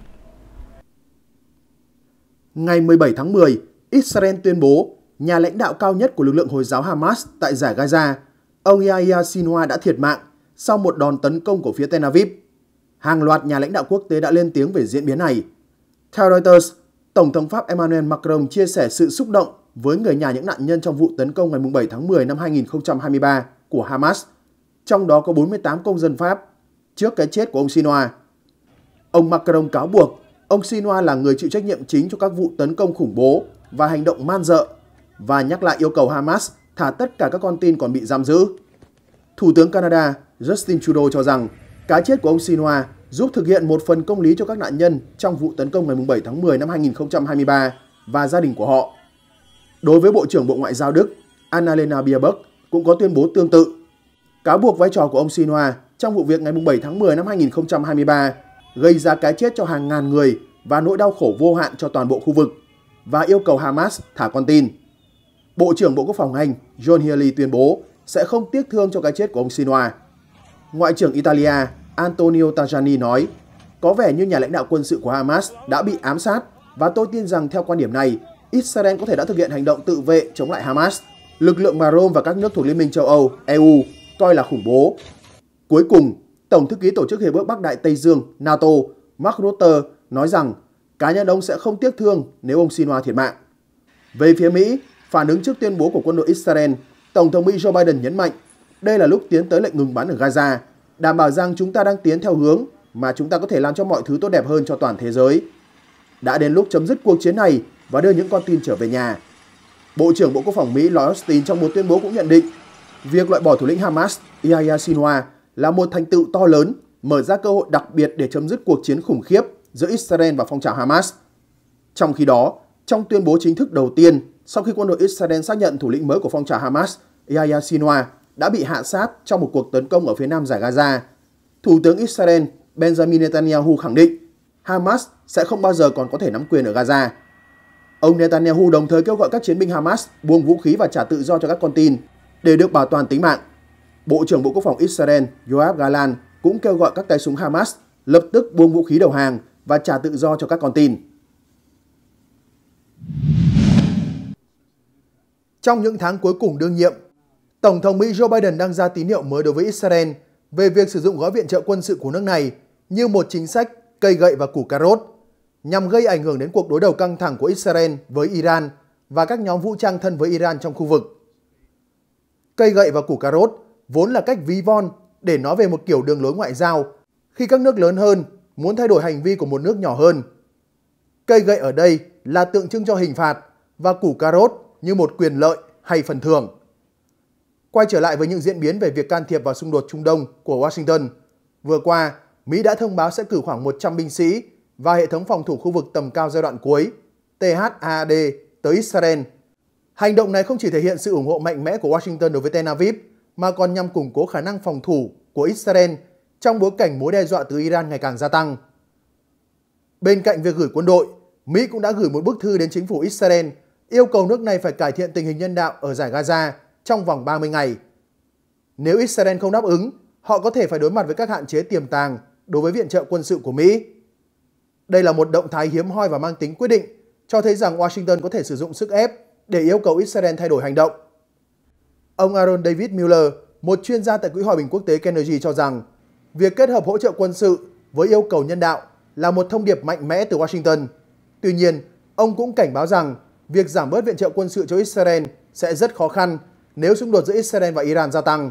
Ngày 17 tháng 10, Israel tuyên bố nhà lãnh đạo cao nhất của lực lượng Hồi giáo Hamas tại giải Gaza, ông Yahya Sinwa đã thiệt mạng sau một đòn tấn công của phía Tel Aviv. Hàng loạt nhà lãnh đạo quốc tế đã lên tiếng về diễn biến này. Theo Reuters, Tổng thống Pháp Emmanuel Macron chia sẻ sự xúc động với người nhà những nạn nhân trong vụ tấn công ngày 7 tháng 10 năm 2023 của Hamas, trong đó có 48 công dân Pháp, trước cái chết của ông Sinwar. Ông Macron cáo buộc ông Sinwar là người chịu trách nhiệm chính cho các vụ tấn công khủng bố và hành động man dợ và nhắc lại yêu cầu Hamas thả tất cả các con tin còn bị giam giữ. Thủ tướng Canada Justin Trudeau cho rằng cái chết của ông Sinoa giúp thực hiện một phần công lý cho các nạn nhân trong vụ tấn công ngày 7 tháng 10 năm 2023 và gia đình của họ. Đối với Bộ trưởng Bộ Ngoại giao Đức Annalena Baerbock cũng có tuyên bố tương tự. Cáo buộc vai trò của ông Sinoa trong vụ việc ngày 7 tháng 10 năm 2023 gây ra cái chết cho hàng ngàn người và nỗi đau khổ vô hạn cho toàn bộ khu vực và yêu cầu Hamas thả con tin. Bộ trưởng Bộ Quốc phòng Anh John Healey tuyên bố sẽ không tiếc thương cho cái chết của ông Sinoa. Ngoại trưởng Italia Antonio Tajani nói, có vẻ như nhà lãnh đạo quân sự của Hamas đã bị ám sát và tôi tin rằng theo quan điểm này, Israel có thể đã thực hiện hành động tự vệ chống lại Hamas. Lực lượng mà Rome và các nước thuộc Liên minh châu Âu, EU coi là khủng bố. Cuối cùng, Tổng thư ký Tổ chức Hiệp ước Bắc Đại Tây Dương, NATO, Mark Rutte nói rằng cá nhân ông sẽ không tiếc thương nếu ông Sinoa thiệt mạng. Về phía Mỹ, Phản ứng trước tuyên bố của quân đội Israel, Tổng thống Mỹ Joe Biden nhấn mạnh đây là lúc tiến tới lệnh ngừng bắn ở Gaza, đảm bảo rằng chúng ta đang tiến theo hướng mà chúng ta có thể làm cho mọi thứ tốt đẹp hơn cho toàn thế giới. Đã đến lúc chấm dứt cuộc chiến này và đưa những con tin trở về nhà. Bộ trưởng Bộ Quốc phòng Mỹ Lloyd Austin trong một tuyên bố cũng nhận định việc loại bỏ thủ lĩnh Hamas Yahya Sinwar là một thành tựu to lớn, mở ra cơ hội đặc biệt để chấm dứt cuộc chiến khủng khiếp giữa Israel và phong trào Hamas. Trong khi đó, trong tuyên bố chính thức đầu tiên sau khi quân đội Israel xác nhận thủ lĩnh mới của phong trào Hamas, Yahya Sinwar, đã bị hạ sát trong một cuộc tấn công ở phía nam giải Gaza. Thủ tướng Israel Benjamin Netanyahu khẳng định Hamas sẽ không bao giờ còn có thể nắm quyền ở Gaza. Ông Netanyahu đồng thời kêu gọi các chiến binh Hamas buông vũ khí và trả tự do cho các con tin để được bảo toàn tính mạng. Bộ trưởng Bộ Quốc phòng Israel Yoav Galan cũng kêu gọi các tay súng Hamas lập tức buông vũ khí đầu hàng và trả tự do cho các con tin. trong những tháng cuối cùng đương nhiệm. Tổng thống Mỹ Joe Biden đang ra tín hiệu mới đối với Israel về việc sử dụng gói viện trợ quân sự của nước này như một chính sách cây gậy và củ cà rốt nhằm gây ảnh hưởng đến cuộc đối đầu căng thẳng của Israel với Iran và các nhóm vũ trang thân với Iran trong khu vực. Cây gậy và củ cà rốt vốn là cách ví von để nói về một kiểu đường lối ngoại giao khi các nước lớn hơn muốn thay đổi hành vi của một nước nhỏ hơn. Cây gậy ở đây là tượng trưng cho hình phạt và củ cà rốt như một quyền lợi hay phần thưởng. Quay trở lại với những diễn biến về việc can thiệp vào xung đột Trung Đông của Washington, vừa qua, Mỹ đã thông báo sẽ cử khoảng 100 binh sĩ và hệ thống phòng thủ khu vực tầm cao giai đoạn cuối (THAAD) tới Israel. Hành động này không chỉ thể hiện sự ủng hộ mạnh mẽ của Washington đối với Tel Aviv, mà còn nhằm củng cố khả năng phòng thủ của Israel trong bối cảnh mối đe dọa từ Iran ngày càng gia tăng. Bên cạnh việc gửi quân đội, Mỹ cũng đã gửi một bức thư đến chính phủ Israel yêu cầu nước này phải cải thiện tình hình nhân đạo ở giải Gaza trong vòng 30 ngày. Nếu Israel không đáp ứng, họ có thể phải đối mặt với các hạn chế tiềm tàng đối với viện trợ quân sự của Mỹ. Đây là một động thái hiếm hoi và mang tính quyết định, cho thấy rằng Washington có thể sử dụng sức ép để yêu cầu Israel thay đổi hành động. Ông Aaron David Mueller, một chuyên gia tại Quỹ Hòa bình Quốc tế Kennedy cho rằng, việc kết hợp hỗ trợ quân sự với yêu cầu nhân đạo là một thông điệp mạnh mẽ từ Washington. Tuy nhiên, ông cũng cảnh báo rằng việc giảm bớt viện trợ quân sự cho Israel sẽ rất khó khăn nếu xung đột giữa Israel và Iran gia tăng.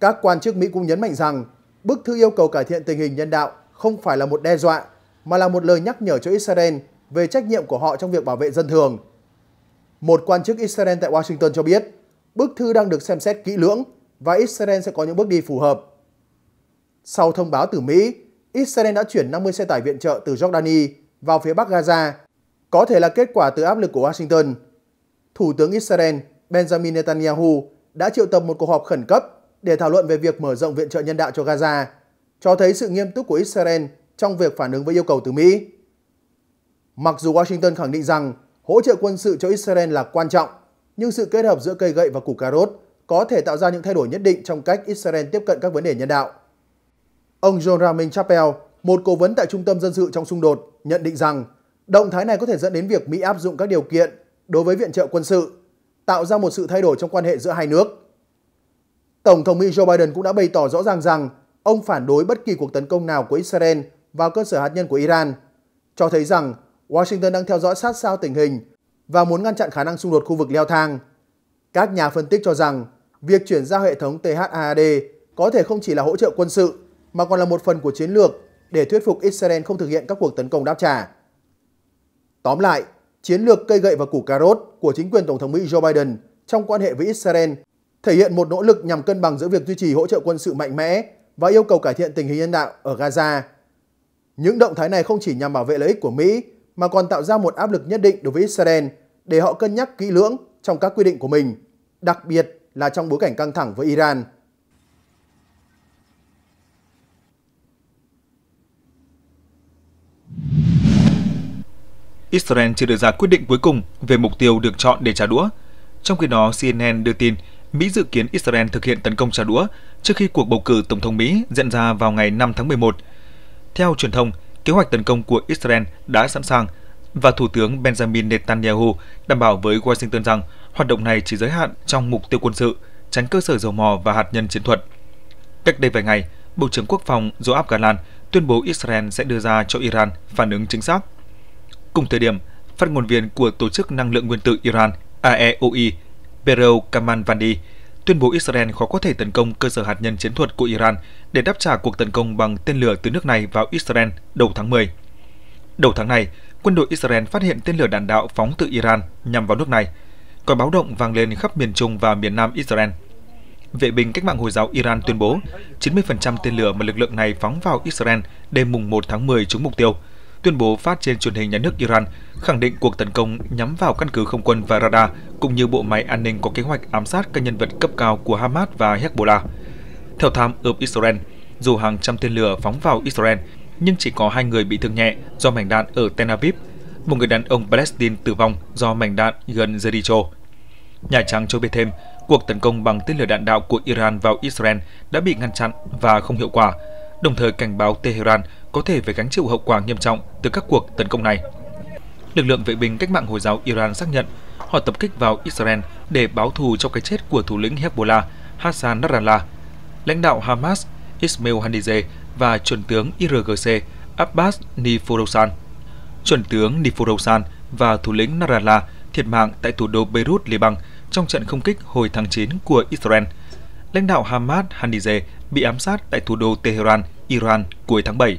Các quan chức Mỹ cũng nhấn mạnh rằng bức thư yêu cầu cải thiện tình hình nhân đạo không phải là một đe dọa mà là một lời nhắc nhở cho Israel về trách nhiệm của họ trong việc bảo vệ dân thường. Một quan chức Israel tại Washington cho biết bức thư đang được xem xét kỹ lưỡng và Israel sẽ có những bước đi phù hợp. Sau thông báo từ Mỹ, Israel đã chuyển 50 xe tải viện trợ từ Jordani vào phía bắc Gaza có thể là kết quả từ áp lực của Washington. Thủ tướng Israel Benjamin Netanyahu đã triệu tập một cuộc họp khẩn cấp để thảo luận về việc mở rộng viện trợ nhân đạo cho Gaza, cho thấy sự nghiêm túc của Israel trong việc phản ứng với yêu cầu từ Mỹ. Mặc dù Washington khẳng định rằng hỗ trợ quân sự cho Israel là quan trọng, nhưng sự kết hợp giữa cây gậy và củ cà rốt có thể tạo ra những thay đổi nhất định trong cách Israel tiếp cận các vấn đề nhân đạo. Ông John Ramin Chappell, một cố vấn tại Trung tâm Dân sự trong xung đột, nhận định rằng Động thái này có thể dẫn đến việc Mỹ áp dụng các điều kiện đối với viện trợ quân sự, tạo ra một sự thay đổi trong quan hệ giữa hai nước. Tổng thống Mỹ Joe Biden cũng đã bày tỏ rõ ràng rằng ông phản đối bất kỳ cuộc tấn công nào của Israel vào cơ sở hạt nhân của Iran, cho thấy rằng Washington đang theo dõi sát sao tình hình và muốn ngăn chặn khả năng xung đột khu vực leo thang. Các nhà phân tích cho rằng việc chuyển giao hệ thống THAAD có thể không chỉ là hỗ trợ quân sự mà còn là một phần của chiến lược để thuyết phục Israel không thực hiện các cuộc tấn công đáp trả. Tóm lại, chiến lược cây gậy và củ cà rốt của chính quyền Tổng thống Mỹ Joe Biden trong quan hệ với Israel thể hiện một nỗ lực nhằm cân bằng giữa việc duy trì hỗ trợ quân sự mạnh mẽ và yêu cầu cải thiện tình hình nhân đạo ở Gaza. Những động thái này không chỉ nhằm bảo vệ lợi ích của Mỹ mà còn tạo ra một áp lực nhất định đối với Israel để họ cân nhắc kỹ lưỡng trong các quy định của mình, đặc biệt là trong bối cảnh căng thẳng với Iran. Israel chưa đưa ra quyết định cuối cùng về mục tiêu được chọn để trả đũa. Trong khi đó, CNN đưa tin Mỹ dự kiến Israel thực hiện tấn công trả đũa trước khi cuộc bầu cử Tổng thống Mỹ diễn ra vào ngày 5 tháng 11. Theo truyền thông, kế hoạch tấn công của Israel đã sẵn sàng và Thủ tướng Benjamin Netanyahu đảm bảo với Washington rằng hoạt động này chỉ giới hạn trong mục tiêu quân sự, tránh cơ sở dầu mỏ và hạt nhân chiến thuật. Cách đây vài ngày, Bộ trưởng Quốc phòng Joab Galan tuyên bố Israel sẽ đưa ra cho Iran phản ứng chính xác Cùng thời điểm, phát ngôn viên của Tổ chức Năng lượng Nguyên tử Iran AEOI, Berel Kamanvandi, tuyên bố Israel khó có thể tấn công cơ sở hạt nhân chiến thuật của Iran để đáp trả cuộc tấn công bằng tên lửa từ nước này vào Israel đầu tháng 10. Đầu tháng này, quân đội Israel phát hiện tên lửa đạn đạo phóng từ Iran nhằm vào nước này, còi báo động vang lên khắp miền Trung và miền Nam Israel. Vệ binh cách mạng Hồi giáo Iran tuyên bố 90% tên lửa mà lực lượng này phóng vào Israel đêm mùng 1 tháng 10 trúng mục tiêu – tuyên bố phát trên truyền hình nhà nước Iran, khẳng định cuộc tấn công nhắm vào căn cứ không quân và radar, cũng như bộ máy an ninh có kế hoạch ám sát các nhân vật cấp cao của Hamas và Hezbollah. Theo Time of Israel, dù hàng trăm tên lửa phóng vào Israel, nhưng chỉ có hai người bị thương nhẹ do mảnh đạn ở Tel Aviv, một người đàn ông Palestine tử vong do mảnh đạn gần Jericho. Nhà Trắng cho biết thêm, cuộc tấn công bằng tên lửa đạn đạo của Iran vào Israel đã bị ngăn chặn và không hiệu quả, đồng thời cảnh báo Tehran có thể phải gánh chịu hậu quả nghiêm trọng từ các cuộc tấn công này. Lực lượng vệ binh cách mạng Hồi giáo Iran xác nhận họ tập kích vào Israel để báo thù cho cái chết của thủ lĩnh Hezbollah Hassan Nasrallah. Lãnh đạo Hamas Ismail Haniyeh và chuẩn tướng IRGC Abbas Niforosan. Chuẩn tướng Niforosan và thủ lĩnh Nasrallah thiệt mạng tại thủ đô Beirut, Liban trong trận không kích hồi tháng 9 của Israel. Lãnh đạo Hamas Haniyeh bị ám sát tại thủ đô Tehran, Iran cuối tháng 7.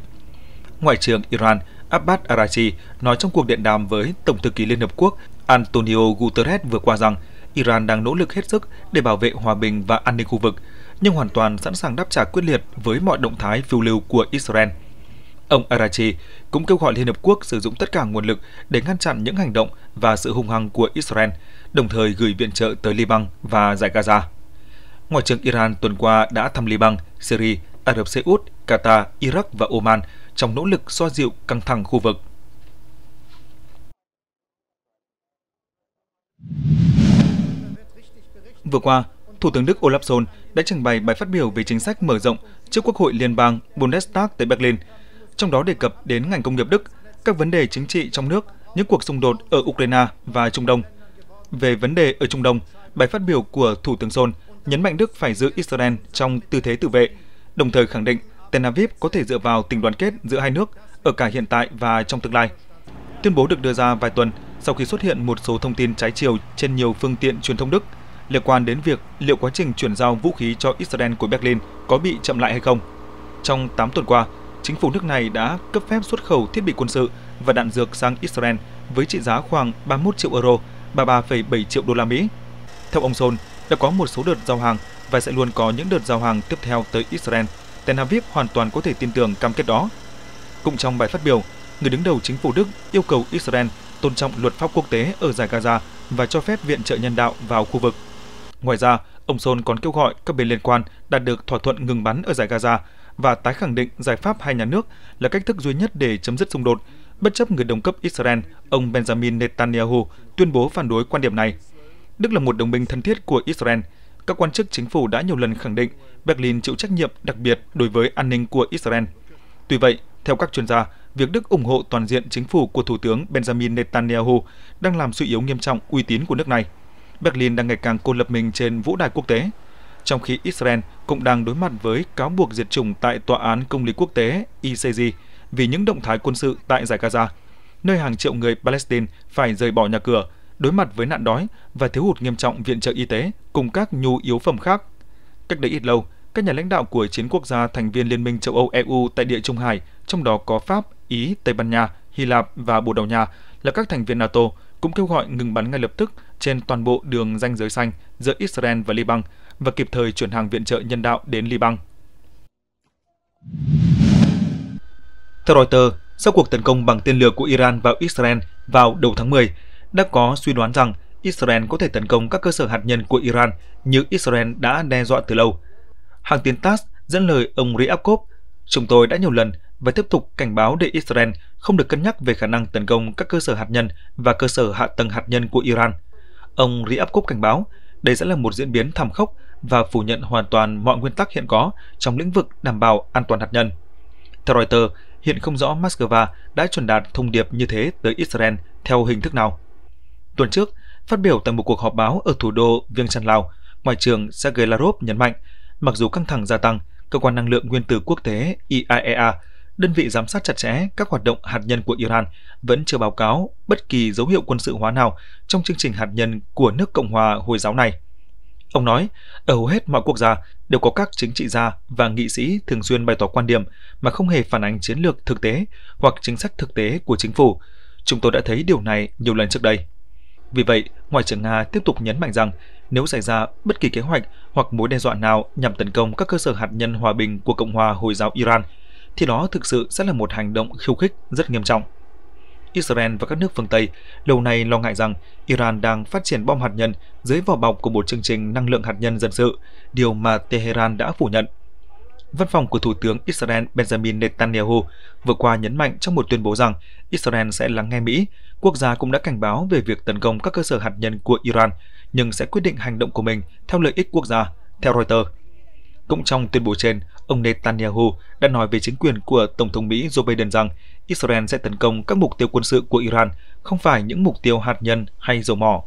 Ngoại trưởng Iran Abbas Arachi nói trong cuộc điện đàm với Tổng thư ký Liên Hợp Quốc Antonio Guterres vừa qua rằng Iran đang nỗ lực hết sức để bảo vệ hòa bình và an ninh khu vực, nhưng hoàn toàn sẵn sàng đáp trả quyết liệt với mọi động thái phiêu lưu của Israel. Ông Arachi cũng kêu gọi Liên Hợp Quốc sử dụng tất cả nguồn lực để ngăn chặn những hành động và sự hung hăng của Israel, đồng thời gửi viện trợ tới Liban và giải Gaza. Ngoại trưởng Iran tuần qua đã thăm Liban, Syria, Ả Rập Xê Út, Qatar, Iraq và Oman – trong nỗ lực xoa dịu căng thẳng khu vực. Vừa qua, Thủ tướng Đức Olaf Scholz đã trình bày bài phát biểu về chính sách mở rộng trước Quốc hội Liên bang Bundestag tại Berlin, trong đó đề cập đến ngành công nghiệp Đức, các vấn đề chính trị trong nước, những cuộc xung đột ở Ukraine và Trung Đông. Về vấn đề ở Trung Đông, bài phát biểu của Thủ tướng Scholz nhấn mạnh Đức phải giữ Israel trong tư thế tự vệ, đồng thời khẳng định Tel Aviv có thể dựa vào tình đoàn kết giữa hai nước ở cả hiện tại và trong tương lai. Tuyên bố được đưa ra vài tuần sau khi xuất hiện một số thông tin trái chiều trên nhiều phương tiện truyền thông Đức liên quan đến việc liệu quá trình chuyển giao vũ khí cho Israel của Berlin có bị chậm lại hay không. Trong 8 tuần qua, chính phủ nước này đã cấp phép xuất khẩu thiết bị quân sự và đạn dược sang Israel với trị giá khoảng 31 triệu euro, 33,7 triệu đô la Mỹ. Theo ông Sol, đã có một số đợt giao hàng và sẽ luôn có những đợt giao hàng tiếp theo tới Israel Tel Aviv hoàn toàn có thể tin tưởng cam kết đó. Cũng trong bài phát biểu, người đứng đầu chính phủ Đức yêu cầu Israel tôn trọng luật pháp quốc tế ở giải Gaza và cho phép viện trợ nhân đạo vào khu vực. Ngoài ra, ông Sol còn kêu gọi các bên liên quan đạt được thỏa thuận ngừng bắn ở giải Gaza và tái khẳng định giải pháp hai nhà nước là cách thức duy nhất để chấm dứt xung đột, bất chấp người đồng cấp Israel, ông Benjamin Netanyahu tuyên bố phản đối quan điểm này. Đức là một đồng minh thân thiết của Israel, các quan chức chính phủ đã nhiều lần khẳng định Berlin chịu trách nhiệm đặc biệt đối với an ninh của Israel. Tuy vậy, theo các chuyên gia, việc Đức ủng hộ toàn diện chính phủ của Thủ tướng Benjamin Netanyahu đang làm suy yếu nghiêm trọng uy tín của nước này. Berlin đang ngày càng cô lập mình trên vũ đài quốc tế, trong khi Israel cũng đang đối mặt với cáo buộc diệt chủng tại Tòa án Công lý Quốc tế ICJ vì những động thái quân sự tại giải Gaza, nơi hàng triệu người Palestine phải rời bỏ nhà cửa – đối mặt với nạn đói và thiếu hụt nghiêm trọng viện trợ y tế cùng các nhu yếu phẩm khác. Cách đây ít lâu, các nhà lãnh đạo của chiến quốc gia thành viên Liên minh châu Âu EU tại địa Trung Hải, trong đó có Pháp, Ý, Tây Ban Nha, Hy Lạp và Bồ Đào Nha là các thành viên NATO cũng kêu gọi ngừng bắn ngay lập tức trên toàn bộ đường ranh giới xanh giữa Israel và Liban và kịp thời chuyển hàng viện trợ nhân đạo đến Liban. Theo Reuters, sau cuộc tấn công bằng tên lửa của Iran vào Israel vào đầu tháng 10, đã có suy đoán rằng Israel có thể tấn công các cơ sở hạt nhân của Iran như Israel đã đe dọa từ lâu. Hàng tiến TASS dẫn lời ông Ryabkov, chúng tôi đã nhiều lần và tiếp tục cảnh báo để Israel không được cân nhắc về khả năng tấn công các cơ sở hạt nhân và cơ sở hạ tầng hạt nhân của Iran. Ông Ryabkov cảnh báo đây sẽ là một diễn biến thảm khốc và phủ nhận hoàn toàn mọi nguyên tắc hiện có trong lĩnh vực đảm bảo an toàn hạt nhân. Theo Reuters, hiện không rõ Moscow đã truyền đạt thông điệp như thế tới Israel theo hình thức nào. Tuần trước, phát biểu tại một cuộc họp báo ở thủ đô Viêng Chăn Lào, Ngoại trưởng Sergei Lavrov nhấn mạnh, mặc dù căng thẳng gia tăng, Cơ quan Năng lượng Nguyên tử Quốc tế IAEA, e đơn vị giám sát chặt chẽ các hoạt động hạt nhân của Iran, vẫn chưa báo cáo bất kỳ dấu hiệu quân sự hóa nào trong chương trình hạt nhân của nước Cộng hòa Hồi giáo này. Ông nói, ở hầu hết mọi quốc gia đều có các chính trị gia và nghị sĩ thường xuyên bày tỏ quan điểm mà không hề phản ánh chiến lược thực tế hoặc chính sách thực tế của chính phủ. Chúng tôi đã thấy điều này nhiều lần trước đây. Vì vậy, Ngoại trưởng Nga tiếp tục nhấn mạnh rằng nếu xảy ra bất kỳ kế hoạch hoặc mối đe dọa nào nhằm tấn công các cơ sở hạt nhân hòa bình của Cộng hòa Hồi giáo Iran, thì đó thực sự sẽ là một hành động khiêu khích rất nghiêm trọng. Israel và các nước phương Tây lâu nay lo ngại rằng Iran đang phát triển bom hạt nhân dưới vỏ bọc của một chương trình năng lượng hạt nhân dân sự, điều mà Tehran đã phủ nhận. Văn phòng của Thủ tướng Israel Benjamin Netanyahu vừa qua nhấn mạnh trong một tuyên bố rằng Israel sẽ lắng nghe Mỹ quốc gia cũng đã cảnh báo về việc tấn công các cơ sở hạt nhân của Iran, nhưng sẽ quyết định hành động của mình theo lợi ích quốc gia, theo Reuters. Cũng trong tuyên bố trên, ông Netanyahu đã nói về chính quyền của Tổng thống Mỹ Joe Biden rằng Israel sẽ tấn công các mục tiêu quân sự của Iran, không phải những mục tiêu hạt nhân hay dầu mỏ.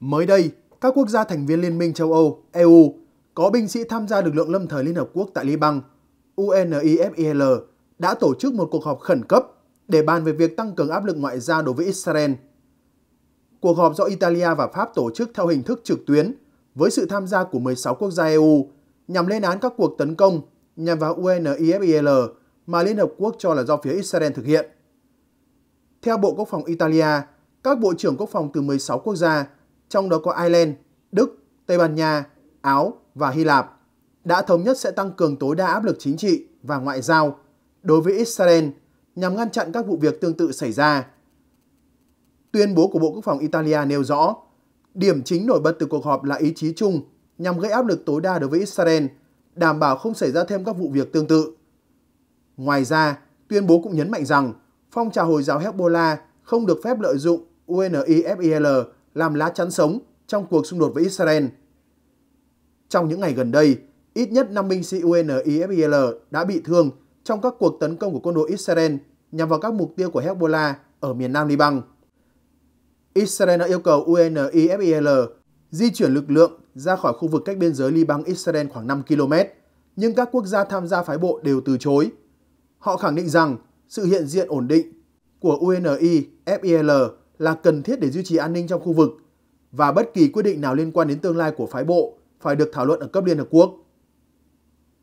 Mới đây, các quốc gia thành viên Liên minh châu Âu, EU, có binh sĩ tham gia lực lượng lâm thời Liên Hợp Quốc tại Liban, UNIFIL, đã tổ chức một cuộc họp khẩn cấp để bàn về việc tăng cường áp lực ngoại giao đối với Israel. Cuộc họp do Italia và Pháp tổ chức theo hình thức trực tuyến với sự tham gia của 16 quốc gia EU nhằm lên án các cuộc tấn công nhằm vào UNIFIL e mà Liên Hợp Quốc cho là do phía Israel thực hiện. Theo Bộ Quốc phòng Italia, các bộ trưởng quốc phòng từ 16 quốc gia, trong đó có Ireland, Đức, Tây Ban Nha, Áo và Hy Lạp, đã thống nhất sẽ tăng cường tối đa áp lực chính trị và ngoại giao đối với Israel nhằm ngăn chặn các vụ việc tương tự xảy ra. Tuyên bố của Bộ Quốc phòng Italia nêu rõ, điểm chính nổi bật từ cuộc họp là ý chí chung nhằm gây áp lực tối đa đối với Israel, đảm bảo không xảy ra thêm các vụ việc tương tự. Ngoài ra, tuyên bố cũng nhấn mạnh rằng phong trào Hồi giáo Hezbollah không được phép lợi dụng UNIFIL làm lá chắn sống trong cuộc xung đột với Israel. Trong những ngày gần đây, ít nhất 5 binh sĩ UNIFIL đã bị thương trong các cuộc tấn công của quân đội Israel nhằm vào các mục tiêu của Hezbollah ở miền nam Liban. Israel đã yêu cầu UNIFIL di chuyển lực lượng ra khỏi khu vực cách biên giới Liban-Israel khoảng 5 km, nhưng các quốc gia tham gia phái bộ đều từ chối. Họ khẳng định rằng sự hiện diện ổn định của UNIFIL là cần thiết để duy trì an ninh trong khu vực và bất kỳ quyết định nào liên quan đến tương lai của phái bộ phải được thảo luận ở cấp Liên Hợp Quốc.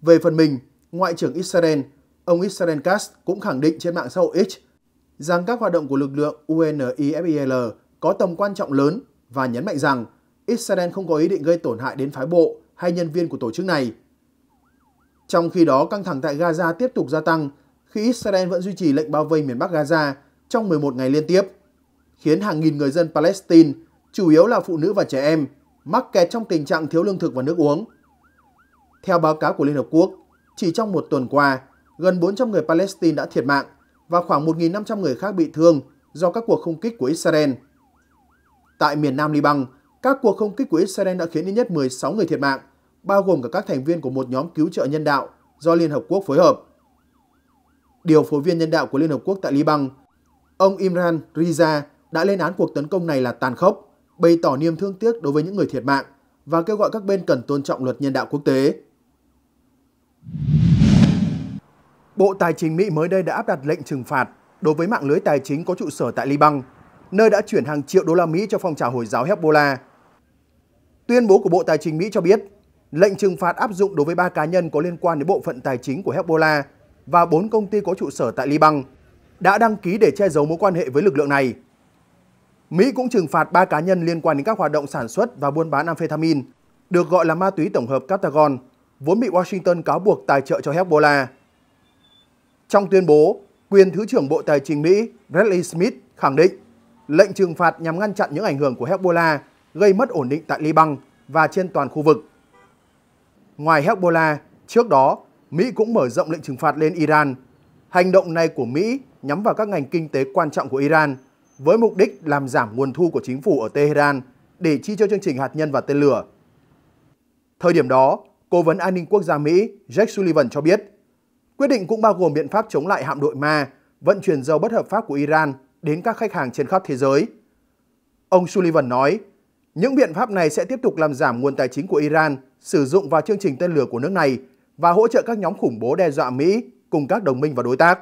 Về phần mình, Ngoại trưởng Israel Ông Israel Katz cũng khẳng định trên mạng xã hội X rằng các hoạt động của lực lượng UNIFIL có tầm quan trọng lớn và nhấn mạnh rằng Israel không có ý định gây tổn hại đến phái bộ hay nhân viên của tổ chức này. Trong khi đó, căng thẳng tại Gaza tiếp tục gia tăng khi Israel vẫn duy trì lệnh bao vây miền Bắc Gaza trong 11 ngày liên tiếp, khiến hàng nghìn người dân Palestine, chủ yếu là phụ nữ và trẻ em, mắc kẹt trong tình trạng thiếu lương thực và nước uống. Theo báo cáo của Liên Hợp Quốc, chỉ trong một tuần qua, gần 400 người Palestine đã thiệt mạng và khoảng 1.500 người khác bị thương do các cuộc không kích của Israel. Tại miền Nam Liban, các cuộc không kích của Israel đã khiến ít nhất 16 người thiệt mạng, bao gồm cả các thành viên của một nhóm cứu trợ nhân đạo do Liên Hợp Quốc phối hợp. Điều phối viên nhân đạo của Liên Hợp Quốc tại Liban, ông Imran Riza đã lên án cuộc tấn công này là tàn khốc, bày tỏ niềm thương tiếc đối với những người thiệt mạng và kêu gọi các bên cần tôn trọng luật nhân đạo quốc tế. Bộ Tài chính Mỹ mới đây đã áp đặt lệnh trừng phạt đối với mạng lưới tài chính có trụ sở tại Liban, nơi đã chuyển hàng triệu đô la Mỹ cho phong trào Hồi giáo Hezbollah. Tuyên bố của Bộ Tài chính Mỹ cho biết, lệnh trừng phạt áp dụng đối với ba cá nhân có liên quan đến bộ phận tài chính của Hezbollah và bốn công ty có trụ sở tại Liban đã đăng ký để che giấu mối quan hệ với lực lượng này. Mỹ cũng trừng phạt ba cá nhân liên quan đến các hoạt động sản xuất và buôn bán amphetamine, được gọi là ma túy tổng hợp Catagon, vốn bị Washington cáo buộc tài trợ cho Hezbollah. Trong tuyên bố, quyền Thứ trưởng Bộ Tài chính Mỹ Bradley Smith khẳng định lệnh trừng phạt nhằm ngăn chặn những ảnh hưởng của Hezbollah gây mất ổn định tại Liban và trên toàn khu vực. Ngoài Hezbollah, trước đó, Mỹ cũng mở rộng lệnh trừng phạt lên Iran. Hành động này của Mỹ nhắm vào các ngành kinh tế quan trọng của Iran với mục đích làm giảm nguồn thu của chính phủ ở Tehran để chi cho chương trình hạt nhân và tên lửa. Thời điểm đó, Cố vấn An ninh Quốc gia Mỹ Jake Sullivan cho biết Quyết định cũng bao gồm biện pháp chống lại hạm đội Ma vận chuyển dầu bất hợp pháp của Iran đến các khách hàng trên khắp thế giới. Ông Sullivan nói, những biện pháp này sẽ tiếp tục làm giảm nguồn tài chính của Iran sử dụng vào chương trình tên lửa của nước này và hỗ trợ các nhóm khủng bố đe dọa Mỹ cùng các đồng minh và đối tác.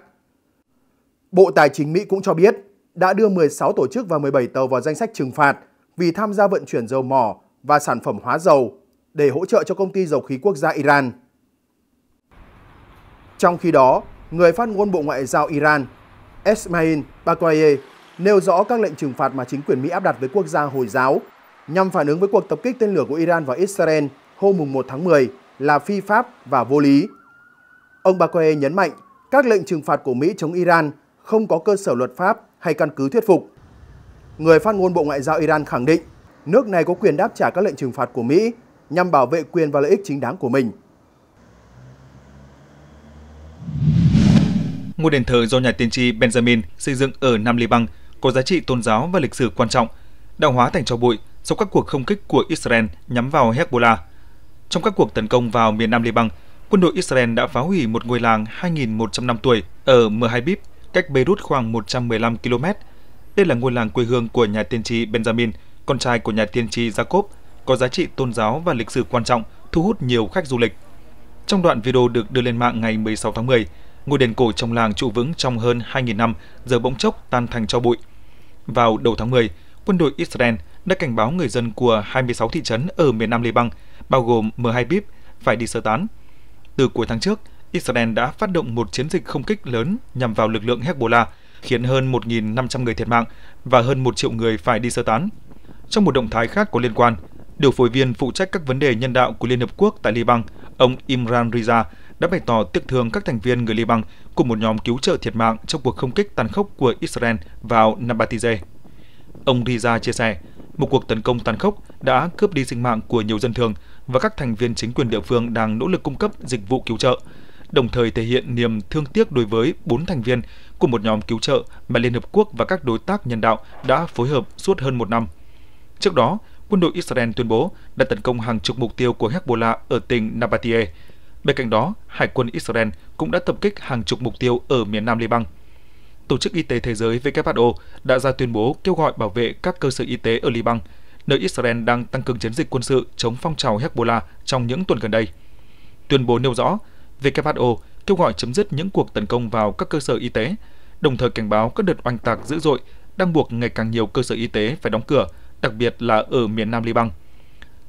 Bộ Tài chính Mỹ cũng cho biết đã đưa 16 tổ chức và 17 tàu vào danh sách trừng phạt vì tham gia vận chuyển dầu mỏ và sản phẩm hóa dầu để hỗ trợ cho công ty dầu khí quốc gia Iran. Trong khi đó, người phát ngôn Bộ Ngoại giao Iran Esmail Bakaye nêu rõ các lệnh trừng phạt mà chính quyền Mỹ áp đặt với quốc gia Hồi giáo nhằm phản ứng với cuộc tập kích tên lửa của Iran vào Israel hôm 1 tháng 10 là phi pháp và vô lý. Ông Bakaye nhấn mạnh các lệnh trừng phạt của Mỹ chống Iran không có cơ sở luật pháp hay căn cứ thuyết phục. Người phát ngôn Bộ Ngoại giao Iran khẳng định nước này có quyền đáp trả các lệnh trừng phạt của Mỹ nhằm bảo vệ quyền và lợi ích chính đáng của mình. ngôi đền thờ do nhà tiên tri Benjamin xây dựng ở Nam Liban có giá trị tôn giáo và lịch sử quan trọng, đào hóa thành tro bụi sau các cuộc không kích của Israel nhắm vào Hezbollah. Trong các cuộc tấn công vào miền Nam Liban, quân đội Israel đã phá hủy một ngôi làng 2.100 năm tuổi ở Mehebib, cách Beirut khoảng 115 km. Đây là ngôi làng quê hương của nhà tiên tri Benjamin, con trai của nhà tiên tri Jacob, có giá trị tôn giáo và lịch sử quan trọng, thu hút nhiều khách du lịch. Trong đoạn video được đưa lên mạng ngày 16 tháng 10, ngôi đền cổ trong làng trụ vững trong hơn 2.000 năm giờ bỗng chốc tan thành cho bụi. Vào đầu tháng 10, quân đội Israel đã cảnh báo người dân của 26 thị trấn ở miền Nam Liban, bao gồm M2Bib, phải đi sơ tán. Từ cuối tháng trước, Israel đã phát động một chiến dịch không kích lớn nhằm vào lực lượng Hezbollah, khiến hơn 1.500 người thiệt mạng và hơn 1 triệu người phải đi sơ tán. Trong một động thái khác có liên quan, điều phối viên phụ trách các vấn đề nhân đạo của Liên Hợp Quốc tại Liban, ông Imran Riza đã bày tỏ tiếc thương các thành viên người Liban cùng một nhóm cứu trợ thiệt mạng trong cuộc không kích tàn khốc của Israel vào Nabatize. Ông Riza chia sẻ, một cuộc tấn công tàn khốc đã cướp đi sinh mạng của nhiều dân thường và các thành viên chính quyền địa phương đang nỗ lực cung cấp dịch vụ cứu trợ, đồng thời thể hiện niềm thương tiếc đối với bốn thành viên của một nhóm cứu trợ mà Liên Hợp Quốc và các đối tác nhân đạo đã phối hợp suốt hơn một năm. Trước đó, quân đội Israel tuyên bố đã tấn công hàng chục mục tiêu của Hezbollah ở tỉnh Nabatieh. Bên cạnh đó, Hải quân Israel cũng đã tập kích hàng chục mục tiêu ở miền nam Liban. Tổ chức Y tế Thế giới WHO đã ra tuyên bố kêu gọi bảo vệ các cơ sở y tế ở Liban, nơi Israel đang tăng cường chiến dịch quân sự chống phong trào Hezbollah trong những tuần gần đây. Tuyên bố nêu rõ, WHO kêu gọi chấm dứt những cuộc tấn công vào các cơ sở y tế, đồng thời cảnh báo các đợt oanh tạc dữ dội đang buộc ngày càng nhiều cơ sở y tế phải đóng cửa, đặc biệt là ở miền nam Liban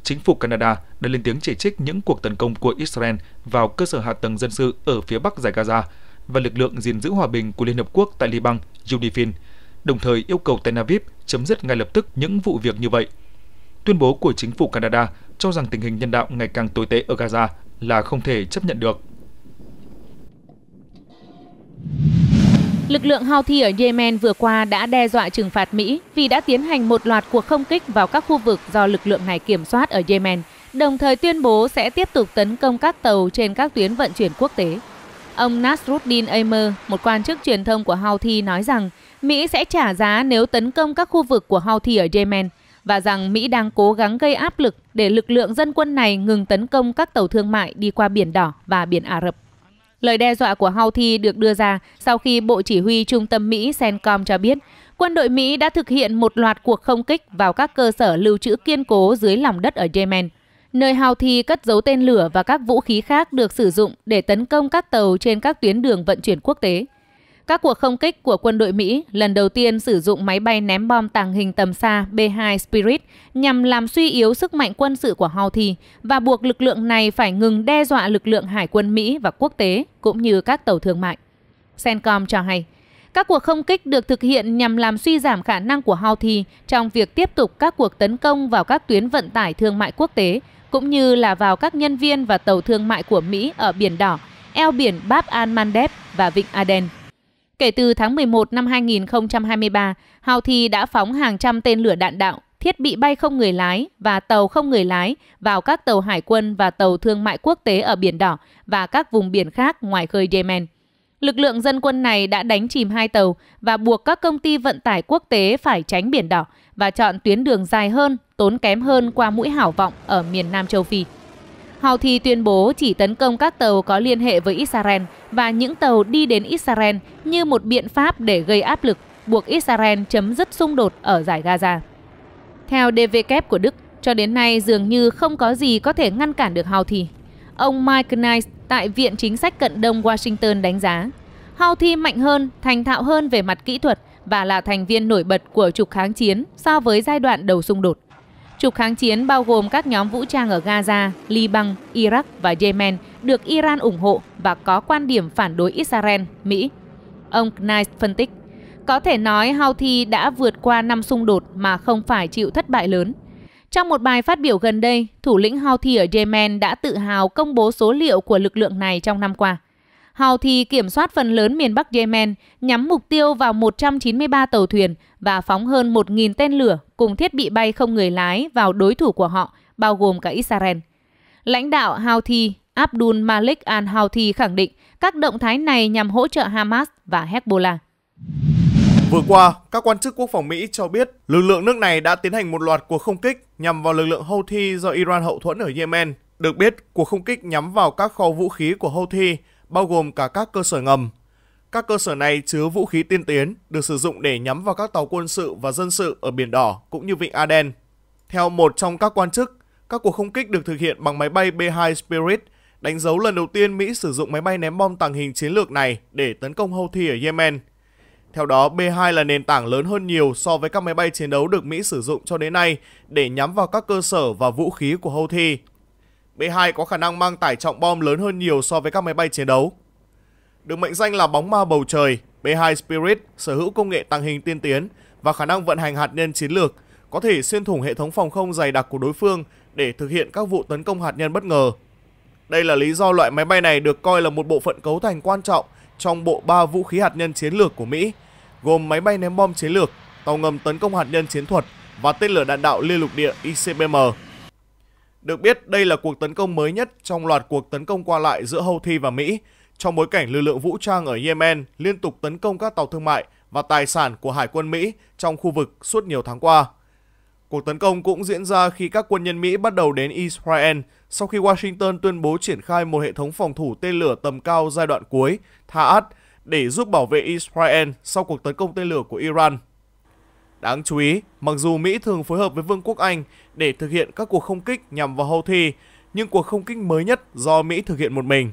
chính phủ Canada đã lên tiếng chỉ trích những cuộc tấn công của Israel vào cơ sở hạ tầng dân sự ở phía bắc giải Gaza và lực lượng gìn giữ hòa bình của Liên Hợp Quốc tại Liban, UNIFIL, đồng thời yêu cầu Tel Aviv chấm dứt ngay lập tức những vụ việc như vậy. Tuyên bố của chính phủ Canada cho rằng tình hình nhân đạo ngày càng tồi tệ ở Gaza là không thể chấp nhận được. Lực lượng Houthi ở Yemen vừa qua đã đe dọa trừng phạt Mỹ vì đã tiến hành một loạt cuộc không kích vào các khu vực do lực lượng này kiểm soát ở Yemen, đồng thời tuyên bố sẽ tiếp tục tấn công các tàu trên các tuyến vận chuyển quốc tế. Ông Nasruddin Amer, một quan chức truyền thông của Houthi nói rằng Mỹ sẽ trả giá nếu tấn công các khu vực của Houthi ở Yemen và rằng Mỹ đang cố gắng gây áp lực để lực lượng dân quân này ngừng tấn công các tàu thương mại đi qua Biển Đỏ và Biển Ả Rập. Lời đe dọa của Houthi được đưa ra sau khi Bộ Chỉ huy Trung tâm Mỹ CENTCOM cho biết quân đội Mỹ đã thực hiện một loạt cuộc không kích vào các cơ sở lưu trữ kiên cố dưới lòng đất ở Yemen, nơi Houthi cất giấu tên lửa và các vũ khí khác được sử dụng để tấn công các tàu trên các tuyến đường vận chuyển quốc tế. Các cuộc không kích của quân đội Mỹ lần đầu tiên sử dụng máy bay ném bom tàng hình tầm xa B-2 Spirit nhằm làm suy yếu sức mạnh quân sự của Houthi và buộc lực lượng này phải ngừng đe dọa lực lượng hải quân Mỹ và quốc tế cũng như các tàu thương mại. Sencom cho hay, các cuộc không kích được thực hiện nhằm làm suy giảm khả năng của Houthi trong việc tiếp tục các cuộc tấn công vào các tuyến vận tải thương mại quốc tế, cũng như là vào các nhân viên và tàu thương mại của Mỹ ở Biển Đỏ, eo biển Bab al-Mandeb và Vịnh Aden. Kể từ tháng 11 năm 2023, Houthi đã phóng hàng trăm tên lửa đạn đạo, thiết bị bay không người lái và tàu không người lái vào các tàu hải quân và tàu thương mại quốc tế ở Biển Đỏ và các vùng biển khác ngoài khơi Yemen. Lực lượng dân quân này đã đánh chìm hai tàu và buộc các công ty vận tải quốc tế phải tránh Biển Đỏ và chọn tuyến đường dài hơn, tốn kém hơn qua mũi hảo vọng ở miền Nam châu Phi. Houthi tuyên bố chỉ tấn công các tàu có liên hệ với Israel và những tàu đi đến Israel như một biện pháp để gây áp lực buộc Israel chấm dứt xung đột ở giải Gaza. Theo DVK của Đức, cho đến nay dường như không có gì có thể ngăn cản được Houthi. Ông Mike Nice tại Viện Chính sách Cận Đông Washington đánh giá, Houthi mạnh hơn, thành thạo hơn về mặt kỹ thuật và là thành viên nổi bật của trục kháng chiến so với giai đoạn đầu xung đột. Trục kháng chiến bao gồm các nhóm vũ trang ở Gaza, Liban, Iraq và Yemen được Iran ủng hộ và có quan điểm phản đối Israel, Mỹ. Ông Knight phân tích, có thể nói Houthi đã vượt qua năm xung đột mà không phải chịu thất bại lớn. Trong một bài phát biểu gần đây, thủ lĩnh Houthi ở Yemen đã tự hào công bố số liệu của lực lượng này trong năm qua – Houthi kiểm soát phần lớn miền Bắc Yemen, nhắm mục tiêu vào 193 tàu thuyền và phóng hơn 1.000 tên lửa cùng thiết bị bay không người lái vào đối thủ của họ, bao gồm cả Israel. Lãnh đạo Houthi Abdul Malik al-Houthi khẳng định các động thái này nhằm hỗ trợ Hamas và Hezbollah. Vừa qua, các quan chức quốc phòng Mỹ cho biết lực lượng nước này đã tiến hành một loạt cuộc không kích nhằm vào lực lượng Houthi do Iran hậu thuẫn ở Yemen. Được biết, cuộc không kích nhắm vào các kho vũ khí của Houthi bao gồm cả các cơ sở ngầm. Các cơ sở này chứa vũ khí tiên tiến được sử dụng để nhắm vào các tàu quân sự và dân sự ở Biển Đỏ cũng như Vịnh Aden. Theo một trong các quan chức, các cuộc không kích được thực hiện bằng máy bay B-2 Spirit, đánh dấu lần đầu tiên Mỹ sử dụng máy bay ném bom tàng hình chiến lược này để tấn công Houthi ở Yemen. Theo đó, B-2 là nền tảng lớn hơn nhiều so với các máy bay chiến đấu được Mỹ sử dụng cho đến nay để nhắm vào các cơ sở và vũ khí của Houthi. B-2 có khả năng mang tải trọng bom lớn hơn nhiều so với các máy bay chiến đấu. Được mệnh danh là bóng ma bầu trời, B-2 Spirit sở hữu công nghệ tàng hình tiên tiến và khả năng vận hành hạt nhân chiến lược, có thể xuyên thủng hệ thống phòng không dày đặc của đối phương để thực hiện các vụ tấn công hạt nhân bất ngờ. Đây là lý do loại máy bay này được coi là một bộ phận cấu thành quan trọng trong bộ ba vũ khí hạt nhân chiến lược của Mỹ, gồm máy bay ném bom chiến lược, tàu ngầm tấn công hạt nhân chiến thuật và tên lửa đạn đạo liên lục địa ICBM được biết, đây là cuộc tấn công mới nhất trong loạt cuộc tấn công qua lại giữa Houthi và Mỹ, trong bối cảnh lực lượng vũ trang ở Yemen liên tục tấn công các tàu thương mại và tài sản của Hải quân Mỹ trong khu vực suốt nhiều tháng qua. Cuộc tấn công cũng diễn ra khi các quân nhân Mỹ bắt đầu đến Israel sau khi Washington tuyên bố triển khai một hệ thống phòng thủ tên lửa tầm cao giai đoạn cuối, Tha'ad, để giúp bảo vệ Israel sau cuộc tấn công tên lửa của Iran Đáng chú ý, mặc dù Mỹ thường phối hợp với Vương quốc Anh để thực hiện các cuộc không kích nhằm vào Houthi, nhưng cuộc không kích mới nhất do Mỹ thực hiện một mình.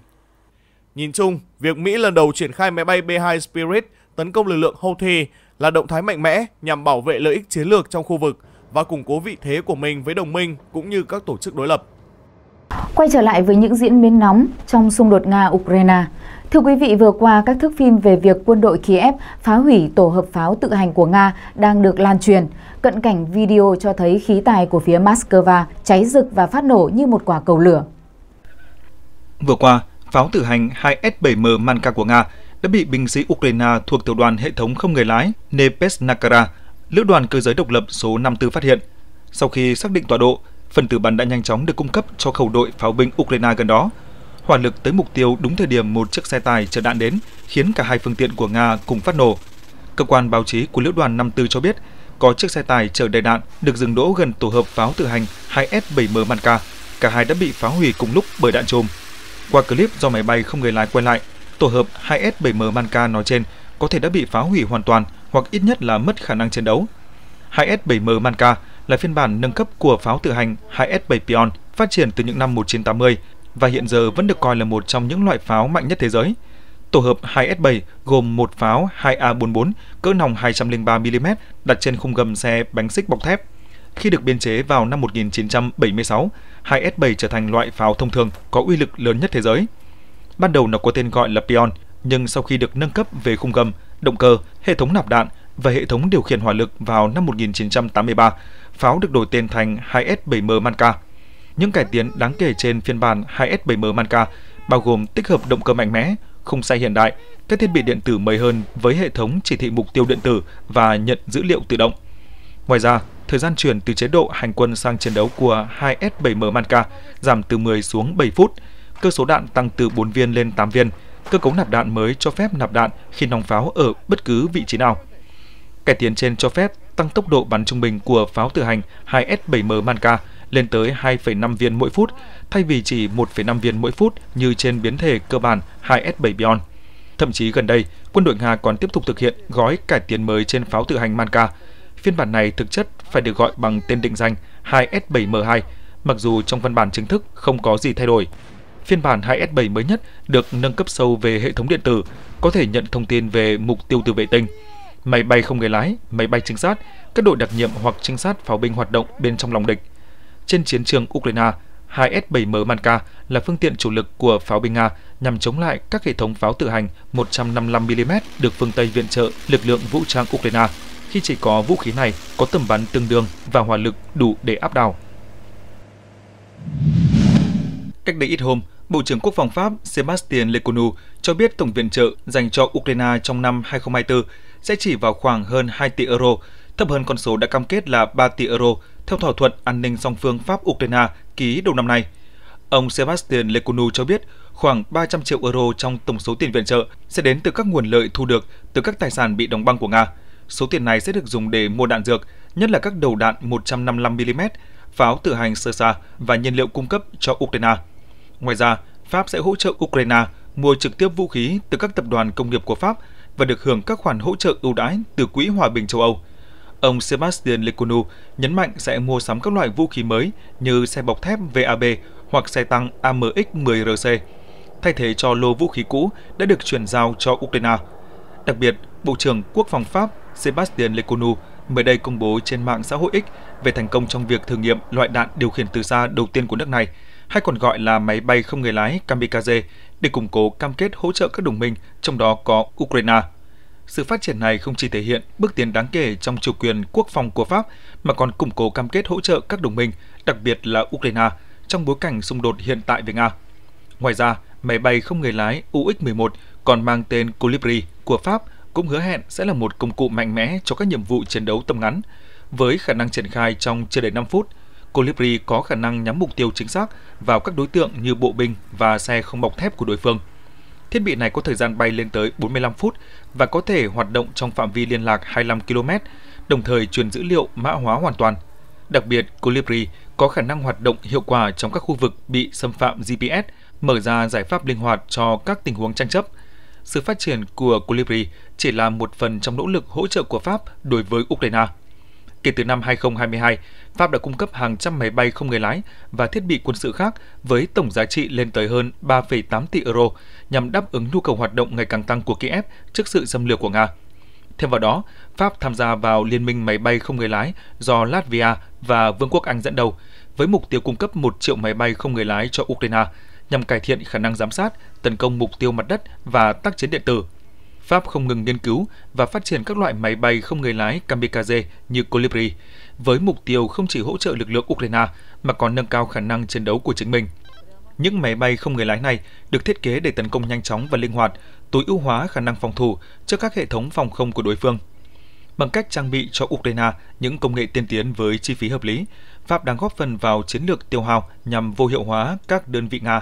Nhìn chung, việc Mỹ lần đầu triển khai máy bay B-2 Spirit tấn công lực lượng Houthi là động thái mạnh mẽ nhằm bảo vệ lợi ích chiến lược trong khu vực và củng cố vị thế của mình với đồng minh cũng như các tổ chức đối lập. Quay trở lại với những diễn biến nóng trong xung đột Nga-Ukraine, Thưa quý vị, vừa qua các thước phim về việc quân đội Kiev phá hủy tổ hợp pháo tự hành của Nga đang được lan truyền. Cận cảnh video cho thấy khí tài của phía Moscow cháy rực và phát nổ như một quả cầu lửa. Vừa qua, pháo tự hành 2S-7M Manka của Nga đã bị binh sĩ Ukraine thuộc tiểu đoàn hệ thống không người lái Nepesnakara, lữ đoàn cơ giới độc lập số 54 phát hiện. Sau khi xác định tọa độ, phần tử bắn đã nhanh chóng được cung cấp cho khẩu đội pháo binh Ukraine gần đó – hỏa lực tới mục tiêu đúng thời điểm một chiếc xe tải chở đạn đến, khiến cả hai phương tiện của Nga cùng phát nổ. Cơ quan báo chí của Lữ đoàn 54 cho biết, có chiếc xe tải chở đầy đạn được dừng đỗ gần tổ hợp pháo tự hành 2S7M Manka. Cả hai đã bị phá hủy cùng lúc bởi đạn trùm. Qua clip do máy bay không người lái quay lại, tổ hợp 2S7M Manka nói trên có thể đã bị phá hủy hoàn toàn hoặc ít nhất là mất khả năng chiến đấu. 2S7M Manka là phiên bản nâng cấp của pháo tự hành 2S7 Pion phát triển từ những năm 1980 và hiện giờ vẫn được coi là một trong những loại pháo mạnh nhất thế giới. Tổ hợp 2S7 gồm một pháo 2A44 cỡ nòng 203mm đặt trên khung gầm xe bánh xích bọc thép. Khi được biên chế vào năm 1976, 2S7 trở thành loại pháo thông thường có uy lực lớn nhất thế giới. Ban đầu nó có tên gọi là Pion, nhưng sau khi được nâng cấp về khung gầm, động cơ, hệ thống nạp đạn và hệ thống điều khiển hỏa lực vào năm 1983, pháo được đổi tên thành 2S7M Manka những cải tiến đáng kể trên phiên bản 2S7M Manca, bao gồm tích hợp động cơ mạnh mẽ, khung xe hiện đại, các thiết bị điện tử mới hơn với hệ thống chỉ thị mục tiêu điện tử và nhận dữ liệu tự động. Ngoài ra, thời gian chuyển từ chế độ hành quân sang chiến đấu của 2S7M Manca giảm từ 10 xuống 7 phút, cơ số đạn tăng từ 4 viên lên 8 viên, cơ cấu nạp đạn mới cho phép nạp đạn khi nòng pháo ở bất cứ vị trí nào. Cải tiến trên cho phép tăng tốc độ bắn trung bình của pháo tự hành 2S7M Manca lên tới 2,5 viên mỗi phút, thay vì chỉ 1,5 viên mỗi phút như trên biến thể cơ bản 2S7 Beyond. Thậm chí gần đây, quân đội Nga còn tiếp tục thực hiện gói cải tiến mới trên pháo tự hành Manka. Phiên bản này thực chất phải được gọi bằng tên định danh 2S7M2, mặc dù trong văn bản chính thức không có gì thay đổi. Phiên bản 2S7 mới nhất được nâng cấp sâu về hệ thống điện tử, có thể nhận thông tin về mục tiêu từ vệ tinh. Máy bay không người lái, máy bay trinh sát, các đội đặc nhiệm hoặc trinh sát pháo binh hoạt động bên trong lòng địch trên chiến trường Ukraine. 2 S-7M Manka là phương tiện chủ lực của pháo binh Nga nhằm chống lại các hệ thống pháo tự hành 155mm được phương Tây viện trợ lực lượng vũ trang Ukraine, khi chỉ có vũ khí này có tầm bắn tương đương và hỏa lực đủ để áp đảo. Cách đây ít hôm, Bộ trưởng Quốc phòng Pháp Sébastien Lecornu cho biết tổng viện trợ dành cho Ukraine trong năm 2024 sẽ chỉ vào khoảng hơn 2 tỷ euro, thấp hơn con số đã cam kết là 3 tỷ euro theo thỏa thuận an ninh song phương Pháp-Ukraine ký đầu năm nay. Ông Sebastian Lecunu cho biết khoảng 300 triệu euro trong tổng số tiền viện trợ sẽ đến từ các nguồn lợi thu được từ các tài sản bị đóng băng của Nga. Số tiền này sẽ được dùng để mua đạn dược, nhất là các đầu đạn 155mm, pháo tự hành sơ xa và nhiên liệu cung cấp cho Ukraine. Ngoài ra, Pháp sẽ hỗ trợ Ukraine mua trực tiếp vũ khí từ các tập đoàn công nghiệp của Pháp và được hưởng các khoản hỗ trợ ưu đãi từ Quỹ Hòa bình châu Âu – ông Sebastian Lecono nhấn mạnh sẽ mua sắm các loại vũ khí mới như xe bọc thép VAB hoặc xe tăng AMX-10RC, thay thế cho lô vũ khí cũ đã được chuyển giao cho Ukraine. Đặc biệt, Bộ trưởng Quốc phòng Pháp Sebastian Lecono mới đây công bố trên mạng xã hội X về thành công trong việc thử nghiệm loại đạn điều khiển từ xa đầu tiên của nước này, hay còn gọi là máy bay không người lái kamikaze, để củng cố cam kết hỗ trợ các đồng minh, trong đó có Ukraine. Sự phát triển này không chỉ thể hiện bước tiến đáng kể trong chủ quyền quốc phòng của Pháp mà còn củng cố cam kết hỗ trợ các đồng minh, đặc biệt là Ukraine, trong bối cảnh xung đột hiện tại với Nga. Ngoài ra, máy bay không người lái UX-11 còn mang tên Colibri của Pháp cũng hứa hẹn sẽ là một công cụ mạnh mẽ cho các nhiệm vụ chiến đấu tầm ngắn. Với khả năng triển khai trong chưa đầy 5 phút, Colibri có khả năng nhắm mục tiêu chính xác vào các đối tượng như bộ binh và xe không bọc thép của đối phương. Thiết bị này có thời gian bay lên tới 45 phút và có thể hoạt động trong phạm vi liên lạc 25 km, đồng thời truyền dữ liệu mã hóa hoàn toàn. Đặc biệt, Colibri có khả năng hoạt động hiệu quả trong các khu vực bị xâm phạm GPS, mở ra giải pháp linh hoạt cho các tình huống tranh chấp. Sự phát triển của Colibri chỉ là một phần trong nỗ lực hỗ trợ của Pháp đối với Ukraine. Kể từ năm 2022, Pháp đã cung cấp hàng trăm máy bay không người lái và thiết bị quân sự khác với tổng giá trị lên tới hơn 3,8 tỷ euro nhằm đáp ứng nhu cầu hoạt động ngày càng tăng của Kiev trước sự xâm lược của Nga. Thêm vào đó, Pháp tham gia vào Liên minh máy bay không người lái do Latvia và Vương quốc Anh dẫn đầu, với mục tiêu cung cấp 1 triệu máy bay không người lái cho Ukraine nhằm cải thiện khả năng giám sát, tấn công mục tiêu mặt đất và tác chiến điện tử Pháp không ngừng nghiên cứu và phát triển các loại máy bay không người lái kamikaze như Colibri, với mục tiêu không chỉ hỗ trợ lực lượng Ukraine mà còn nâng cao khả năng chiến đấu của chính mình. Những máy bay không người lái này được thiết kế để tấn công nhanh chóng và linh hoạt, tối ưu hóa khả năng phòng thủ trước các hệ thống phòng không của đối phương. Bằng cách trang bị cho Ukraine những công nghệ tiên tiến với chi phí hợp lý, Pháp đang góp phần vào chiến lược tiêu hao nhằm vô hiệu hóa các đơn vị Nga.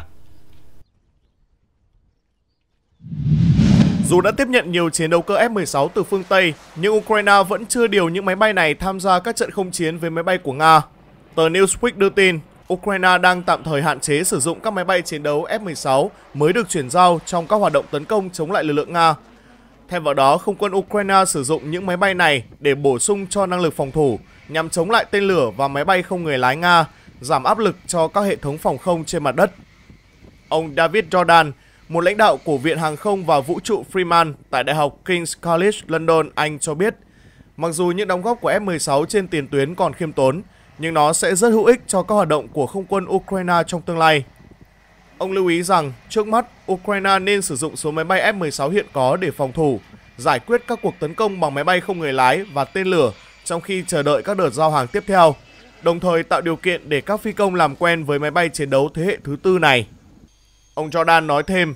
Dù đã tiếp nhận nhiều chiến đấu cơ F-16 từ phương Tây, nhưng Ukraine vẫn chưa điều những máy bay này tham gia các trận không chiến với máy bay của Nga. Tờ Newsweek đưa tin, Ukraine đang tạm thời hạn chế sử dụng các máy bay chiến đấu F-16 mới được chuyển giao trong các hoạt động tấn công chống lại lực lượng Nga. Thêm vào đó, không quân Ukraine sử dụng những máy bay này để bổ sung cho năng lực phòng thủ, nhằm chống lại tên lửa và máy bay không người lái Nga, giảm áp lực cho các hệ thống phòng không trên mặt đất. Ông David Jordan, một lãnh đạo của Viện Hàng không và Vũ trụ Freeman tại Đại học King's College London, Anh cho biết, mặc dù những đóng góp của F-16 trên tiền tuyến còn khiêm tốn, nhưng nó sẽ rất hữu ích cho các hoạt động của không quân Ukraine trong tương lai. Ông lưu ý rằng, trước mắt, Ukraine nên sử dụng số máy bay F-16 hiện có để phòng thủ, giải quyết các cuộc tấn công bằng máy bay không người lái và tên lửa trong khi chờ đợi các đợt giao hàng tiếp theo, đồng thời tạo điều kiện để các phi công làm quen với máy bay chiến đấu thế hệ thứ tư này. Ông Jordan nói thêm,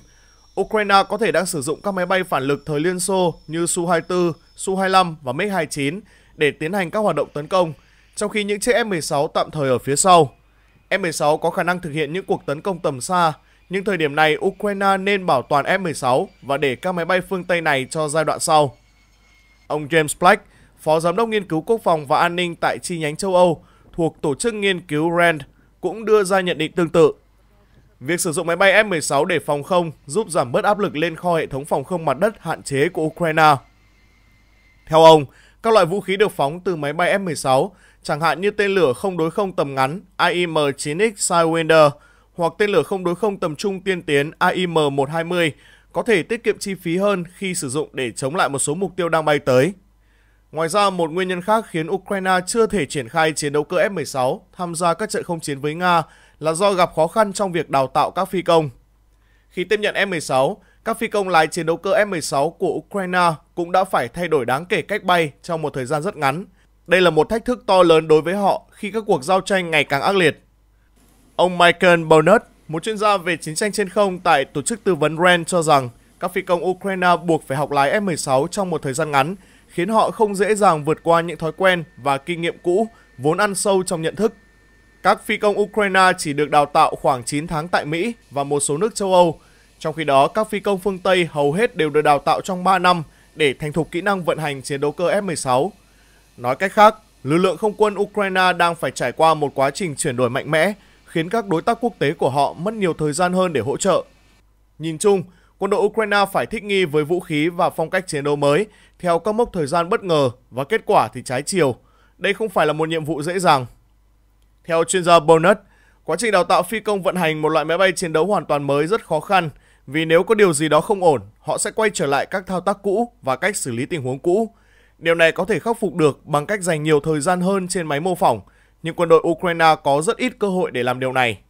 Ukraine có thể đang sử dụng các máy bay phản lực thời Liên Xô như Su-24, Su-25 và MiG-29 để tiến hành các hoạt động tấn công, trong khi những chiếc F-16 tạm thời ở phía sau. F-16 có khả năng thực hiện những cuộc tấn công tầm xa, nhưng thời điểm này Ukraine nên bảo toàn F-16 và để các máy bay phương Tây này cho giai đoạn sau. Ông James Black, Phó Giám đốc Nghiên cứu Quốc phòng và An ninh tại chi nhánh châu Âu thuộc Tổ chức Nghiên cứu RAND, cũng đưa ra nhận định tương tự. Việc sử dụng máy bay F-16 để phòng không giúp giảm bớt áp lực lên kho hệ thống phòng không mặt đất hạn chế của Ukraine. Theo ông, các loại vũ khí được phóng từ máy bay F-16, chẳng hạn như tên lửa không đối không tầm ngắn AIM-9X Sidewinder hoặc tên lửa không đối không tầm trung tiên tiến AIM-120, có thể tiết kiệm chi phí hơn khi sử dụng để chống lại một số mục tiêu đang bay tới. Ngoài ra, một nguyên nhân khác khiến Ukraine chưa thể triển khai chiến đấu cơ F-16 tham gia các trận không chiến với Nga là do gặp khó khăn trong việc đào tạo các phi công. Khi tiếp nhận F-16, các phi công lái chiến đấu cơ F-16 của Ukraine cũng đã phải thay đổi đáng kể cách bay trong một thời gian rất ngắn. Đây là một thách thức to lớn đối với họ khi các cuộc giao tranh ngày càng ác liệt. Ông Michael Bonnet, một chuyên gia về chiến tranh trên không tại tổ chức tư vấn RAND cho rằng các phi công Ukraine buộc phải học lái F-16 trong một thời gian ngắn, khiến họ không dễ dàng vượt qua những thói quen và kinh nghiệm cũ vốn ăn sâu trong nhận thức các phi công Ukraine chỉ được đào tạo khoảng 9 tháng tại Mỹ và một số nước châu Âu. Trong khi đó, các phi công phương Tây hầu hết đều được đào tạo trong 3 năm để thành thục kỹ năng vận hành chiến đấu cơ F-16. Nói cách khác, lực lượng không quân Ukraine đang phải trải qua một quá trình chuyển đổi mạnh mẽ, khiến các đối tác quốc tế của họ mất nhiều thời gian hơn để hỗ trợ. Nhìn chung, quân đội Ukraine phải thích nghi với vũ khí và phong cách chiến đấu mới theo các mốc thời gian bất ngờ và kết quả thì trái chiều. Đây không phải là một nhiệm vụ dễ dàng. Theo chuyên gia Bonus, quá trình đào tạo phi công vận hành một loại máy bay chiến đấu hoàn toàn mới rất khó khăn vì nếu có điều gì đó không ổn, họ sẽ quay trở lại các thao tác cũ và cách xử lý tình huống cũ. Điều này có thể khắc phục được bằng cách dành nhiều thời gian hơn trên máy mô phỏng, nhưng quân đội Ukraine có rất ít cơ hội để làm điều này.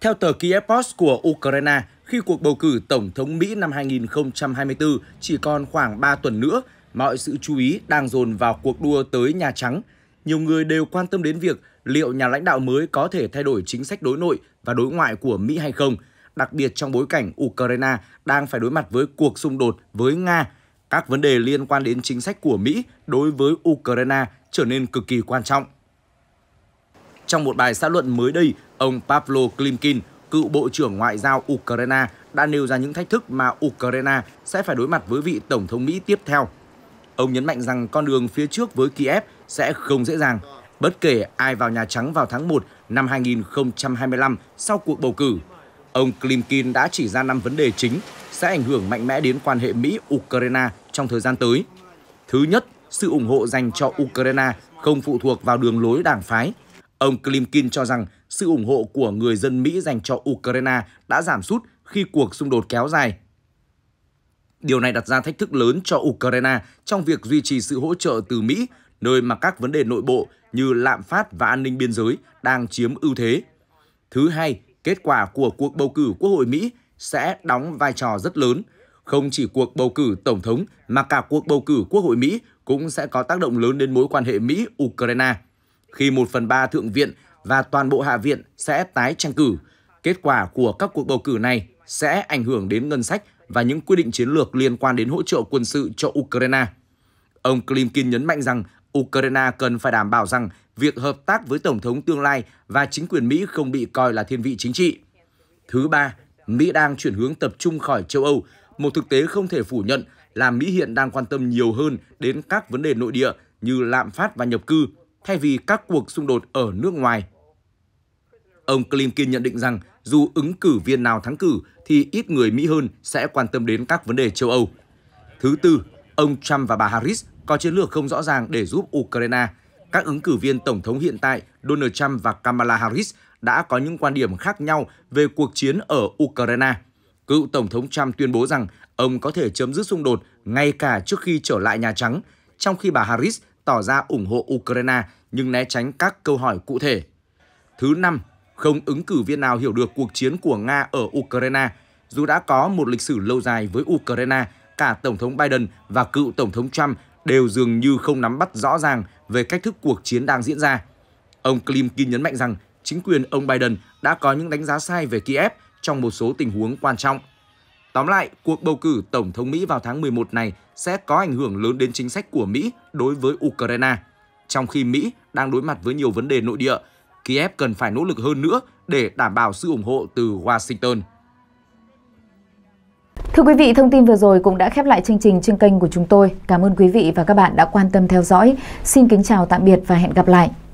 Theo tờ Kiev Post của Ukraine, khi cuộc bầu cử Tổng thống Mỹ năm 2024 chỉ còn khoảng 3 tuần nữa, mọi sự chú ý đang dồn vào cuộc đua tới Nhà Trắng – nhiều người đều quan tâm đến việc liệu nhà lãnh đạo mới có thể thay đổi chính sách đối nội và đối ngoại của Mỹ hay không, đặc biệt trong bối cảnh Ukraine đang phải đối mặt với cuộc xung đột với Nga. Các vấn đề liên quan đến chính sách của Mỹ đối với Ukraine trở nên cực kỳ quan trọng. Trong một bài xã luận mới đây, ông Pavlo Klimkin, cựu Bộ trưởng Ngoại giao Ukraine, đã nêu ra những thách thức mà Ukraine sẽ phải đối mặt với vị Tổng thống Mỹ tiếp theo. Ông nhấn mạnh rằng con đường phía trước với Kiev sẽ không dễ dàng, bất kể ai vào Nhà Trắng vào tháng 1 năm 2025 sau cuộc bầu cử. Ông Klimkin đã chỉ ra 5 vấn đề chính sẽ ảnh hưởng mạnh mẽ đến quan hệ Mỹ-Ukraine trong thời gian tới. Thứ nhất, sự ủng hộ dành cho Ukraine không phụ thuộc vào đường lối đảng phái. Ông Klimkin cho rằng sự ủng hộ của người dân Mỹ dành cho Ukraine đã giảm sút khi cuộc xung đột kéo dài. Điều này đặt ra thách thức lớn cho Ukraine trong việc duy trì sự hỗ trợ từ Mỹ nơi mà các vấn đề nội bộ như lạm phát và an ninh biên giới đang chiếm ưu thế. Thứ hai, kết quả của cuộc bầu cử Quốc hội Mỹ sẽ đóng vai trò rất lớn. Không chỉ cuộc bầu cử Tổng thống mà cả cuộc bầu cử Quốc hội Mỹ cũng sẽ có tác động lớn đến mối quan hệ Mỹ-Ukraine. Khi một phần ba Thượng viện và toàn bộ Hạ viện sẽ tái tranh cử, kết quả của các cuộc bầu cử này sẽ ảnh hưởng đến ngân sách và những quy định chiến lược liên quan đến hỗ trợ quân sự cho Ukraine. Ông Klimkin nhấn mạnh rằng Ukraine cần phải đảm bảo rằng việc hợp tác với Tổng thống tương lai và chính quyền Mỹ không bị coi là thiên vị chính trị. Thứ ba, Mỹ đang chuyển hướng tập trung khỏi châu Âu, một thực tế không thể phủ nhận là Mỹ hiện đang quan tâm nhiều hơn đến các vấn đề nội địa như lạm phát và nhập cư, thay vì các cuộc xung đột ở nước ngoài. Ông Blinken nhận định rằng dù ứng cử viên nào thắng cử thì ít người Mỹ hơn sẽ quan tâm đến các vấn đề châu Âu. Thứ tư, ông Trump và bà Harris có chiến lược không rõ ràng để giúp Ukraine. Các ứng cử viên tổng thống hiện tại Donald Trump và Kamala Harris đã có những quan điểm khác nhau về cuộc chiến ở Ukraine. Cựu Tổng thống Trump tuyên bố rằng ông có thể chấm dứt xung đột ngay cả trước khi trở lại Nhà Trắng, trong khi bà Harris tỏ ra ủng hộ Ukraine nhưng né tránh các câu hỏi cụ thể. Thứ năm, không ứng cử viên nào hiểu được cuộc chiến của Nga ở Ukraine, dù đã có một lịch sử lâu dài với Ukraine, cả Tổng thống Biden và cựu Tổng thống Trump đều dường như không nắm bắt rõ ràng về cách thức cuộc chiến đang diễn ra. Ông Klimkin nhấn mạnh rằng chính quyền ông Biden đã có những đánh giá sai về Kiev trong một số tình huống quan trọng. Tóm lại, cuộc bầu cử Tổng thống Mỹ vào tháng 11 này sẽ có ảnh hưởng lớn đến chính sách của Mỹ đối với Ukraine. Trong khi Mỹ đang đối mặt với nhiều vấn đề nội địa, Kiev cần phải nỗ lực hơn nữa để đảm bảo sự ủng hộ từ Washington. Thưa quý vị, thông tin vừa rồi cũng đã khép lại chương trình trên kênh của chúng tôi. Cảm ơn quý vị và các bạn đã quan tâm theo dõi. Xin kính chào tạm biệt và hẹn gặp lại.